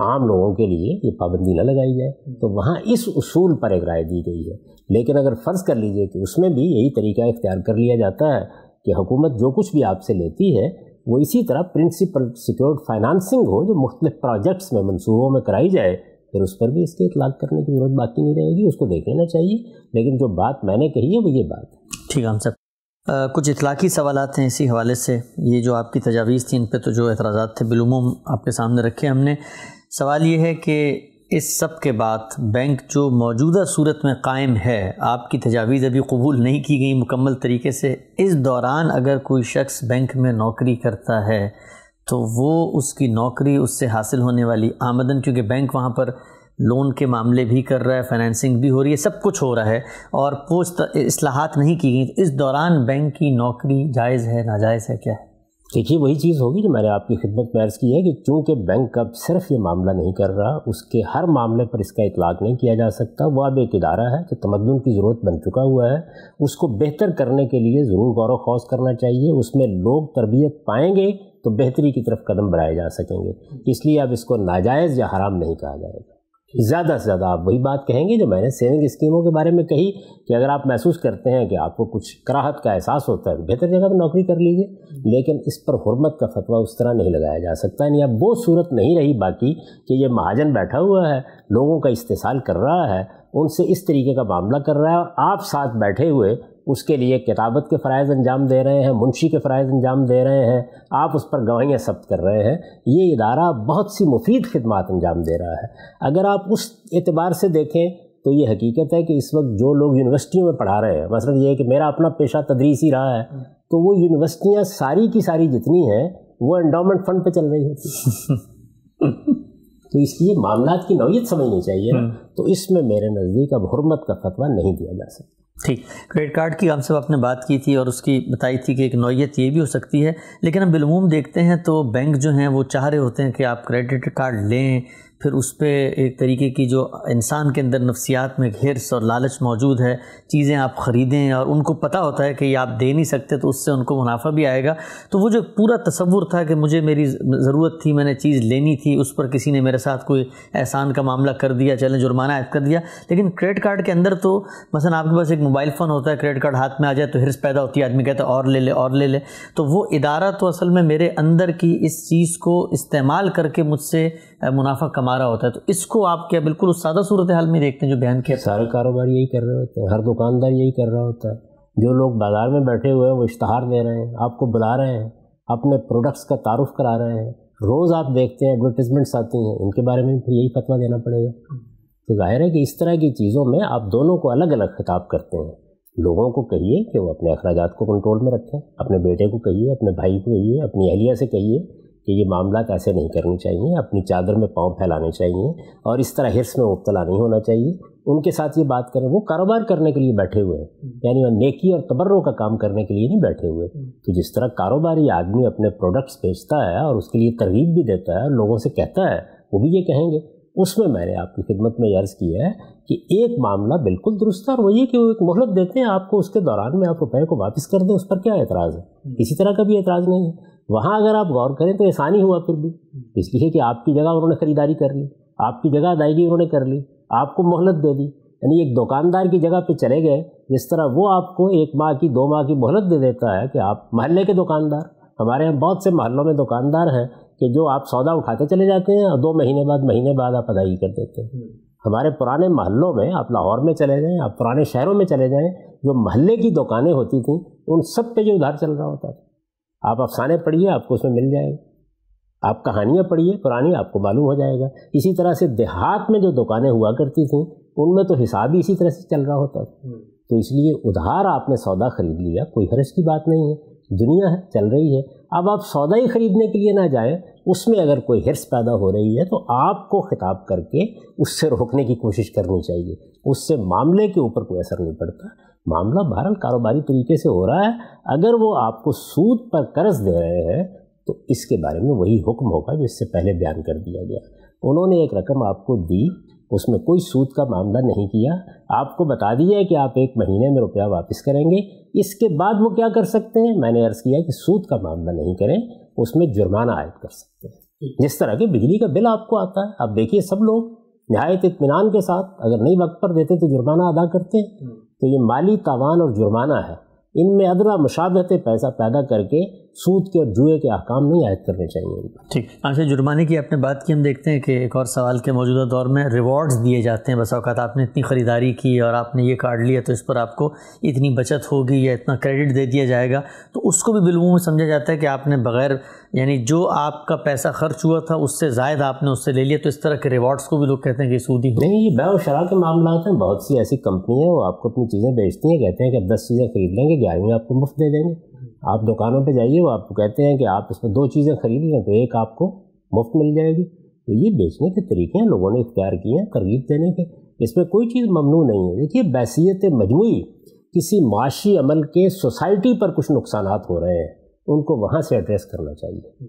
आम लोगों के लिए ये पाबंदी ना लगाई जाए तो वहाँ इस उसूल पर एक राय दी गई है लेकिन अगर फ़र्ज़ कर लीजिए कि उसमें भी यही तरीका इख्तियार कर लिया जाता है कि हुकूमत जो कुछ भी आपसे लेती है वो इसी तरह प्रिंसिपल सिक्योर्ड फाइनानसिंग हो जो मुख्तलिफ प्रोजेक्ट्स में मनसूबों में कराई जाए फिर उस पर भी इसके इतलाक करने की ज़रूरत बाकी नहीं रहेगी उसको देख लेना चाहिए लेकिन जो बात मैंने कही है वो ये बात है ठीक है हम सब कुछ इतलाकी सवाल हैं इसी हवाले से ये जो आपकी तजावीज़ थी इन पर तो जो एतराज थे बिलूम आपके सामने रखे हमने सवाल ये है कि इस सब के बाद बैंक जो मौजूदा सूरत में कायम है आपकी तजावीज़ अभी कबूल नहीं की गई मुकम्मल तरीके से इस दौरान अगर कोई शख्स बैंक में नौकरी करता है तो वो उसकी नौकरी उससे हासिल होने वाली आमदन क्योंकि बैंक वहाँ पर लोन के मामले भी कर रहा है फाइनेंसिंग भी हो रही है सब कुछ हो रहा है और पोस्ट असलाहत नहीं की गई इस दौरान बैंक की नौकरी जायज़ है नाजायज़ है क्या है देखिए वही चीज़ होगी जो मैंने आपकी खिदमत में अर्ज़ की है कि चूँकि बैंक अब सिर्फ ये मामला नहीं कर रहा उसके हर मामले पर इसका इतलाक़ नहीं किया जा सकता वह अब एक इदारा है जो तमदन की ज़रूरत बन चुका हुआ है उसको बेहतर करने के लिए ज़रूर गौर खौस करना चाहिए उसमें लोग तरबियत पाएंगे तो बेहतरी की तरफ कदम बढ़ाए जा सकेंगे इसलिए अब इसको नाजायज़ या हराम नहीं कहा जाएगा ज़्यादा से ज़्यादा आप वही बात कहेंगे जो मैंने सेविंग स्कीमों के बारे में कही कि अगर आप महसूस करते हैं कि आपको कुछ कराहत का एहसास होता है तो बेहतर जगह पर नौकरी कर लीजिए लेकिन इस पर हरमत का फतवा उस तरह नहीं लगाया जा सकता यानी अब वो सूरत नहीं रही बाकी कि ये महाजन बैठा हुआ है लोगों का इस्तेसाल कर रहा है उनसे इस तरीके का मामला कर रहा है और आप साथ बैठे हुए उसके लिए किताबत के फ़रज़ अंजाम दे रहे हैं मुंशी के फ़रज़ अंजाम दे रहे हैं आप उस पर गवाहियाँ सब्त कर रहे हैं ये इदारा बहुत सी मुफीद खदमात अंजाम दे रहा है अगर आप उस एतबार से देखें तो ये हकीकत है कि इस वक्त जो लोग यूनिवर्सिटियों में पढ़ा रहे हैं मसलन ये है कि मेरा अपना पेशा तदरीस ही रहा है तो वो यूनिवर्सिटियाँ सारी की सारी जितनी हैं वो एंडोमेंट फंड पे चल रही है <laughs> तो इसलिए मामला की नौीयत समझनी चाहिए ना हाँ। तो इसमें मेरे नज़दीक अब हरमत का फतवा नहीं दिया जा सकता ठीक क्रेडिट कार्ड की हम सब आपने बात की थी और उसकी बताई थी कि एक नौीयत ये भी हो सकती है लेकिन हम बिलमूम देखते हैं तो बैंक जो हैं वो चाह रहे होते हैं कि आप क्रेडिट कार्ड लें फिर उस पर एक तरीके की जो इंसान के अंदर नफसियात में हिरस और लालच मौजूद है चीज़ें आप ख़रीदें और उनको पता होता है कि आप दे नहीं सकते तो उससे उनको मुनाफा भी आएगा तो वो जो पूरा तस्वुर था कि मुझे मेरी ज़रूरत थी मैंने चीज़ लेनी थी उस पर किसी ने मेरे साथ कोई एहसान का मामला कर दिया चले जुर्माना ऐद कर दिया लेकिन क्रेडिट कार्ड के अंदर तो मसा आपके पास एक मोबाइल फ़ोन होता है क्रेडिट कार्ड हाथ में आ जाए तो हिरस पैदा होती है आदमी कहता है और ले ले और ले ले तो वो इदारा तो असल में मेरे अंदर की इस चीज़ को इस्तेमाल करके मुझसे मुनाफा कमा रहा होता है तो इसको आप क्या बिल्कुल उस सादा सूरत हाल में देखते हैं जो बयान किया सारे कारोबार यही कर रहे होते हैं हर दुकानदार यही कर रहा होता है जो लोग बाज़ार में बैठे हुए हैं वो इश्तहार दे रहे हैं आपको बुला रहे हैं अपने प्रोडक्ट्स का तारुफ करा रहे हैं रोज़ आप देखते हैं एडवर्टीज़मेंट्स आती हैं इनके बारे में फिर यही फतवा देना पड़ेगा तो जाहिर है कि इस तरह की चीज़ों में आप दोनों को अलग अलग खिताब करते हैं लोगों को कहिए कि वो अपने अखराज को कंट्रोल में रखें अपने बेटे को कहिए अपने भाई को कहिए अपनी अहलिया से कहिए कि ये मामला ऐसे नहीं करने चाहिए अपनी चादर में पाँव फैलाने चाहिए और इस तरह हिस्स में मुबतला नहीं होना चाहिए उनके साथ ये बात करें वो कारोबार करने के लिए बैठे हुए हैं हम्म। यानी वह नेकी और तबर्रों का काम करने के लिए नहीं बैठे हुए हम्म। तो जिस तरह कारोबारी आदमी अपने प्रोडक्ट्स बेचता है और उसके लिए तरवीब भी देता है लोगों से कहता है वो भी ये कहेंगे उसमें मैंने आपकी खिदमत में अर्ज़ किया है कि एक मामला बिल्कुल दुरुस्त है और वही है कि वो एक मोहलत देते हैं आपको उसके दौरान में आप रुपए को वापस कर दें उस पर क्या एतराज़ है हम्म। किसी तरह का भी एतराज़ नहीं है वहाँ अगर आप गौर करें तो आसानी हुआ फिर भी इसलिए कि आपकी जगह उन्होंने ख़रीदारी कर ली आपकी जगह अदायगी उन्होंने कर ली आपको मोहलत दे दी यानी एक दुकानदार की जगह पे चले गए जिस तरह वो आपको एक माह की दो माह की मोहलत दे देता है कि आप महल्ले के दुकानदार हमारे यहाँ बहुत से महलों में दुकानदार हैं कि जो आप सौदा उठाते चले जाते हैं और दो महीने बाद महीने बाद आप अदायगी कर देते हैं हम्म। हमारे पुराने महलों में आप लाहौर में चले जाएँ आप पुराने शहरों में चले जाएँ जो महल्ले की दुकानें होती थी उन सब पे जो उधार चल रहा होता था आप अफसाने पढ़िए आपको उसमें मिल जाएगा आप कहानियाँ पढ़िए पुरानी आपको मालूम हो जाएगा इसी तरह से देहात में जो दुकानें हुआ करती थी उनमें तो हिसाब ही इसी तरह से चल रहा होता था हम्म। तो इसलिए उधार आपने सौदा खरीद लिया कोई हर्ज की बात नहीं है दुनिया है चल रही है अब आप सौदा ही खरीदने के लिए ना जाएं उसमें अगर कोई हिरस पैदा हो रही है तो आपको खिताब करके उससे रोकने की कोशिश करनी चाहिए उससे मामले के ऊपर कोई असर नहीं पड़ता मामला बहरहाल कारोबारी तरीके से हो रहा है अगर वो आपको सूद पर कर्ज दे रहे हैं तो इसके बारे में वही हुक्म होगा जो इससे पहले बयान कर दिया गया उन्होंने एक रकम आपको दी उसमें कोई सूद का मामला नहीं किया आपको बता दिया है कि आप एक महीने में रुपया वापस करेंगे इसके बाद वो क्या कर सकते हैं मैंने अर्ज़ किया कि सूद का मामला नहीं करें उसमें जुर्माना आयद कर सकते हैं जिस तरह के बिजली का बिल आपको आता है आप देखिए सब लोग नहायत इतमान के साथ अगर नहीं वक्त पर देते तो जुर्माना अदा करते हैं तो ये माली तावान और जुर्माना है इनमें अदरा मुशावत पैसा पैदा करके सूद के और जुए के अहकाम नहीं आयद करने चाहिए ठीक आशा जुर्माने की आपने बात की हम देखते हैं कि एक और सवाल के मौजूदा दौर में रिवॉर्ड्स दिए जाते हैं बस अवकात आपने इतनी ख़रीदारी की और आपने ये कार्ड लिया तो इस पर आपको इतनी बचत होगी या इतना क्रेडिट दे दिया जाएगा तो उसको भी बिलुओं में समझा जाता है कि आपने बगैर यानी जो आपका पैसा खर्च हुआ था उससे ज़ायद आपने उससे ले लिया तो इस तरह के रिवॉर्ड्स को भी लोग कहते हैं कि सूदी नहीं ये बैर शराब के मामला हैं बहुत सी ऐसी कंपनी है वो आपको अपनी चीज़ें बेचती हैं कहते हैं कि आप दस चीज़ें खरीद लेंगे ग्यारहवीं आपको मुफ्त दे देंगे आप दुकानों पे जाइए वो आपको कहते हैं कि आप इसमें दो चीज़ें खरीद लें तो एक आपको मुफ्त मिल जाएगी तो ये बेचने के तरीके हैं लोगों ने इख्तियार किए हैं तरगीब देने के इसमें कोई चीज़ ममनू नहीं है देखिए बैसीत मजमू किसी माशी अमल के सोसाइटी पर कुछ नुकसान हो रहे हैं उनको वहाँ से एड्रेस करना चाहिए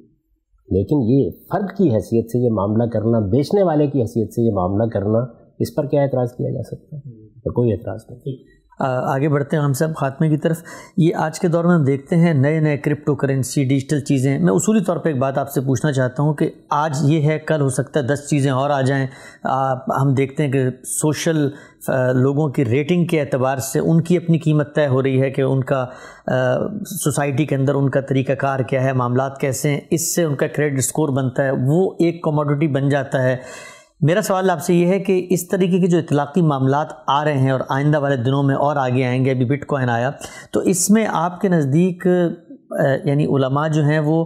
लेकिन ये फ़र्द की हैसियत से ये मामला करना बेचने वाले की हैसियत से ये मामला करना इस पर क्या एतराज़ किया जा सकता है तो कोई एतराज़ नहीं आगे बढ़ते हैं हम सब खात्मे की तरफ ये आज के दौर में हम देखते हैं नए नए क्रिप्टो करेंसी डिजिटल चीज़ें मैं उसूली तौर पे एक बात आपसे पूछना चाहता हूँ कि आज ये है कल हो सकता है दस चीज़ें और आ जाएं आप हम देखते हैं कि सोशल लोगों की रेटिंग के अतबार से उनकी अपनी कीमत तय हो रही है कि उनका सोसाइटी के अंदर उनका तरीक़ाकार क्या है मामला कैसे हैं इससे उनका क्रेडिट स्कोर बनता है वो एक कमोडिटी बन जाता है मेरा सवाल आपसे ये है कि इस तरीके के जो इतलाक़ी मामला आ रहे हैं और आइंदा वाले दिनों में और आगे आएंगे अभी बिटकॉइन आया तो इसमें आपके नज़दीक यानी उलमा जो हैं वो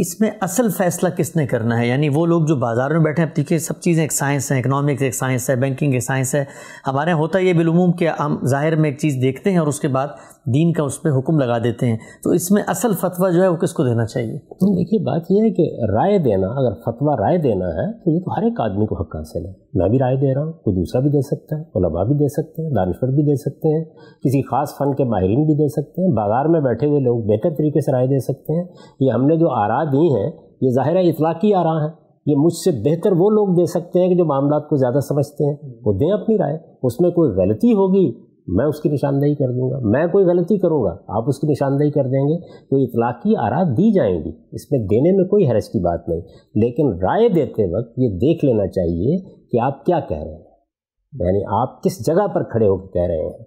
इसमें असल फ़ैसला किसने करना है यानी वो लोग जो बाज़ार में बैठे हैं अब देखिए सब चीज़ें एक साइंस है इकनॉमिक्स एक साइंस है बैंकिंग एक साइंस है हमारे यहाँ होता ये बिलूम कि हम ज़ाहिर में एक चीज़ देखते हैं और उसके बाद दीन का उस पर हुक्म लगा देते हैं तो इसमें असल फतवा जो है वो किसको देना चाहिए तो देखिए बात यह है कि राय देना अगर फतवा राय देना है तो ये तो हर एक आदमी को हक हासिल है मैं भी राय दे रहा हूँ कोई दूसरा भी दे सकता है उलमा भी दे सकते हैं दानश्वर भी दे सकते हैं किसी खास फ़न के माहरीन भी दे सकते हैं बाजार में बैठे हुए लोग बेहतर तरीके से राय दे सकते हैं ये हमने जो आरा दी हैं ये ज़ाहिर इतलाक़ी आरा हैं ये मुझसे बेहतर वो लोग दे सकते हैं कि जो मामला को ज़्यादा समझते हैं वो दें अपनी राय उसमें कोई गलती होगी मैं उसकी निशानदेही कर दूंगा मैं कोई गलती करूंगा आप उसकी निशानदेही कर देंगे तो इतलाक़ की आरा दी जाएंगी इसमें देने में कोई हरज की बात नहीं लेकिन राय देते वक्त ये देख लेना चाहिए कि आप क्या कह रहे हैं यानी आप किस जगह पर खड़े होकर कह रहे हैं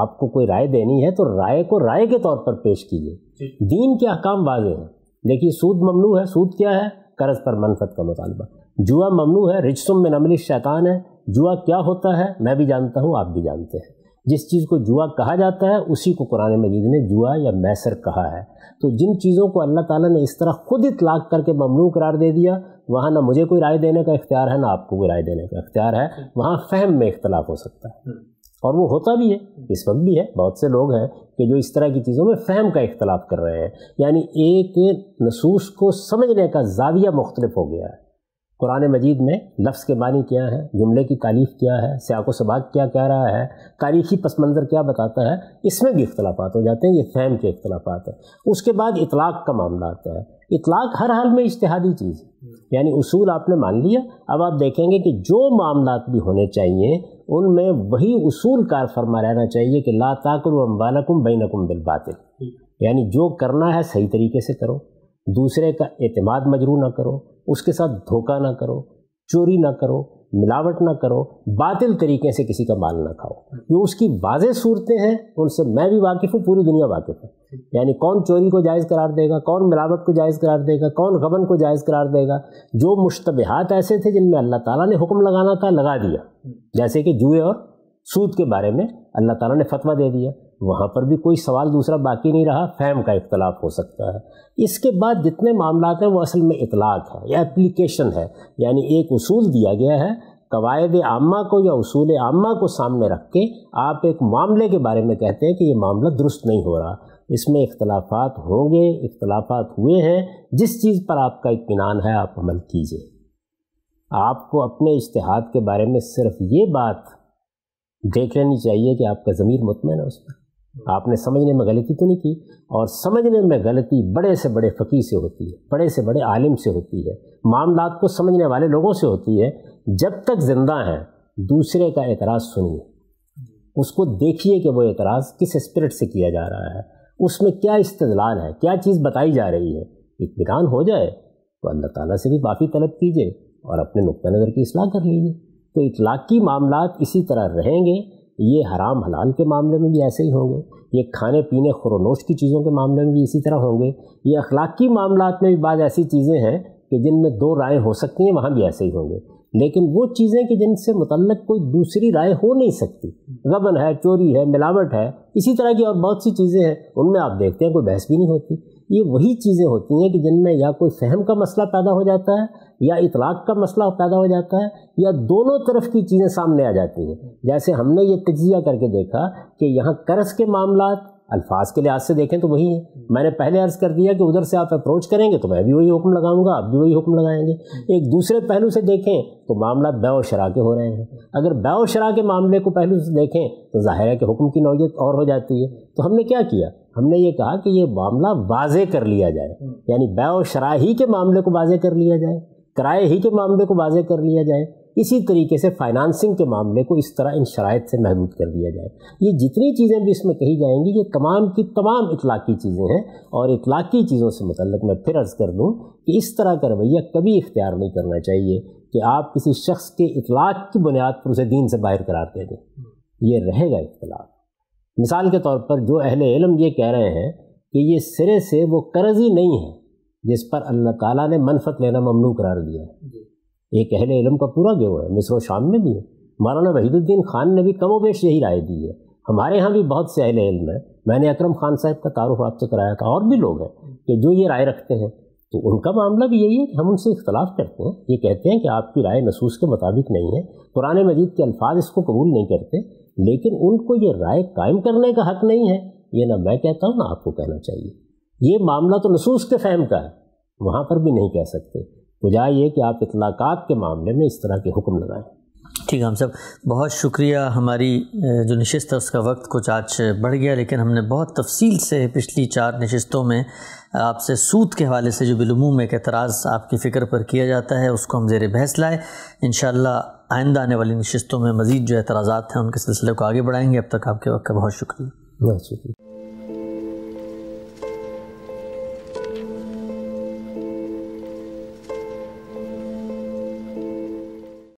आपको कोई राय देनी है तो राय को राय के तौर पर पेश कीजिए दीन के अहकाम वाजे हैं देखिए सूद ममनू है सूद क्या है कर्ज पर मनफत का मुतालबा जुआ ममनू है रिजसम में नमली शैतान है जुआ क्या होता है मैं भी जानता हूँ आप भी जानते हैं जिस चीज़ को जुआ कहा जाता है उसी को कुरान मजीद ने जुआ या मैसर कहा है तो जिन चीज़ों को अल्लाह ताला ने इस तरह खुद इतलाक करके ममनू करार दे दिया वहाँ ना मुझे कोई राय देने का इख्तियार है ना आपको कोई राय देने का इख्तियार है वहाँ फहम में इख्तलाफ हो सकता है हम्म। और वो होता भी है इस वक्त भी है बहुत से लोग हैं कि जो इस तरह की चीज़ों में फहम का इख्तलाफ कर रहे हैं यानी एक नसूस को समझने का जाविया मुख्तलिफ हो गया है कुरान मजीद में लफ्ज़ के मानी क्या है जुमले की तारीफ़ क्या है स्याको सबाक क्या कह रहा है तारीखी पस मंज़र क्या बताता है इसमें भी इख्तलाफात हो जाते हैं ये फैम के इख्तलाफात हैं उसके बाद इतलाक़ का मामला आता है इतलाक़ हर हाल में इश्तहादी चीज़ है यानी उसूल आपने मान लिया अब आप देखेंगे कि जो मामला भी होने चाहिए उनमें वही उसूल कार फरमा रहना चाहिए कि ला ताकुल अम्बालकुम बैनकुम बिल बातिल यानी जो करना है सही तरीके से करो दूसरे का अतमाद मजरू ना करो उसके साथ धोखा ना करो चोरी ना करो मिलावट ना करो बातिल तरीके से किसी का माल ना खाओ ये उसकी वाज सूरतें हैं उनसे मैं भी वाकिफ़ हूँ पूरी दुनिया वाकिफ़ है यानी कौन चोरी को जायज़ करार देगा कौन मिलावट को जायज़ करार देगा कौन गबन को जायज़ करार देगा जो मुश्तबहात ऐसे थे जिनमें अल्लाह ताला ने हुक्म लगाना था लगा दिया जैसे कि जुए और सूद के बारे में अल्लाह ताला ने फतवा दे दिया वहाँ पर भी कोई सवाल दूसरा बाकी नहीं रहा फैम का इख्तलाफ हो सकता है इसके बाद जितने मामला हैं वो असल में इतलाक है या एप्लीकेशन है यानी एक उसूल दिया गया है कवायद आमा को या उसूल आमा को सामने रख के आप एक मामले के बारे में कहते हैं कि ये मामला दुरुस्त नहीं हो रहा इसमें इख्तलाफात होंगे इख्तलाफात हुए हैं जिस चीज़ पर आपका इतमान है आप अमल कीजिए आपको अपने इश्तहाद के बारे में सिर्फ ये बात देख लेनी चाहिए कि आपका ज़मीर मुतमिन है उस पर आपने समझने में गलती तो नहीं की और समझने में गलती बड़े से बड़े फ़कीर से होती है बड़े से बड़े आलिम से होती है मामला को समझने वाले लोगों से होती है जब तक ज़िंदा हैं दूसरे का एतराज़ सुनिए उसको देखिए कि वो एतराज़ किस स्पिरिट से किया जा रहा है उसमें क्या इस्तलाल है क्या चीज़ बताई जा रही है इतमान हो जाए तो अल्लाह ताला से भी माफ़ी तलब कीजिए और अपने नुक़ नज़र की असलाह कर लीजिए तो इतलाक़ी मामला इसी तरह रहेंगे ये हराम हलाल के मामले में भी ऐसे ही होंगे ये खाने पीने खुरनोश की चीज़ों के मामले में भी इसी तरह होंगे ये अखलाकी मामला में भी बाद ऐसी चीज़ें हैं कि जिनमें दो राय हो सकती हैं वहाँ भी ऐसे ही होंगे लेकिन वो चीज़ें कि जिनसे मतलब कोई दूसरी राय हो नहीं सकती गबन है चोरी है मिलावट है इसी तरह की और बहुत सी चीज़ें हैं उनमें आप देखते हैं कोई बहस भी नहीं होती ये वही चीज़ें होती हैं कि जिनमें या कोई फहम का मसला पैदा हो जाता है या इतलाक़ का मसला पैदा हो जाता है या दोनों तरफ की चीज़ें सामने आ जाती हैं जैसे हमने ये तजिया करके देखा कि यहाँ कर्ज के मामला अल्फाज के लिहाज से देखें तो वही है मैंने पहले अर्ज़ कर दिया कि उधर से आप अप्रोच करेंगे तो मैं भी वही हुक्म लगाऊंगा आप भी वही हुक्म लगाएंगे एक दूसरे पहलू से देखें तो मामला बै शरा के हो रहे हैं अगर बै शरा के मामले को पहलू से देखें तो जाहिर है कि हुक्म की नौीयत और हो जाती है तो हमने क्या किया हमने ये कहा कि ये मामला वाजे कर लिया जाए यानी बै शरा ही के मामले को वाजे कर लिया जाए किराए ही के मामले को वाजे कर लिया जाए इसी तरीके से फाइनेंसिंग के मामले को इस तरह इन शरात से महदूद कर दिया जाए ये जितनी चीज़ें भी इसमें कही जाएंगी ये तमाम की तमाम इतलाक़ी चीज़ें हैं और इतलाक़ी चीज़ों से मतलब मैं फिर अर्ज़ कर दूँ कि इस तरह का रवैया कभी इख्तियार नहीं करना चाहिए कि आप किसी शख्स के इतलाक़ की बुनियाद पर उसे दीन से बाहर करार दे दें ये रहेगा इख्तलाफ मिसाल के तौर पर जो अहल इलम ये कह रहे हैं कि ये सिरे से वो कर्ज ही नहीं है जिस पर अल्लाह ताला ने मनफत लेना ममनू करार दिया है ये कहले इलम का पूरा गेहूँ है मिस्र शाम में भी है मौलाना वहीदुद्दीन खान ने भी कमो बेश यही राय दी है हमारे यहाँ भी बहुत से अहल इल्म है मैंने अक्रम खान साहब का तारुफ आपसे कराया था और भी लोग हैं कि जो ये राय रखते हैं तो उनका मामला भी यही है कि हम उनसे इख्तलाफ करते हैं ये कहते हैं कि आपकी राय नसूस के मुताबिक नहीं है पुराने मजीद के अल्फाज इसको कबूल नहीं करते लेकिन उनको ये राय कायम करने का हक नहीं है ये ना मैं कहता हूँ ना आपको कहना चाहिए ये मामला तो नसूस के फहम का है वहाँ पर भी नहीं कह सकते बजाय ये कि आप इतलाक़ात के मामले में इस तरह के हुक्म लगाएं ठीक है हम सब बहुत शुक्रिया हमारी जो नशस्त है उसका वक्त कुछ आज बढ़ गया लेकिन हमने बहुत तफसील से पिछली चार नशस्तों में आपसे सूद के हवाले से जो बिलूम एक एतराज़ आपकी फ़िक्र पर किया जाता है उसको हम जेर बहस लाए इन आइंदा आने वाली नशस्तों में मज़ीद जो एतराजा हैं उनके सिलसिले को आगे बढ़ाएंगे अब तक आपके वक्त का बहुत शुक्रिया बहुत शुक्रिया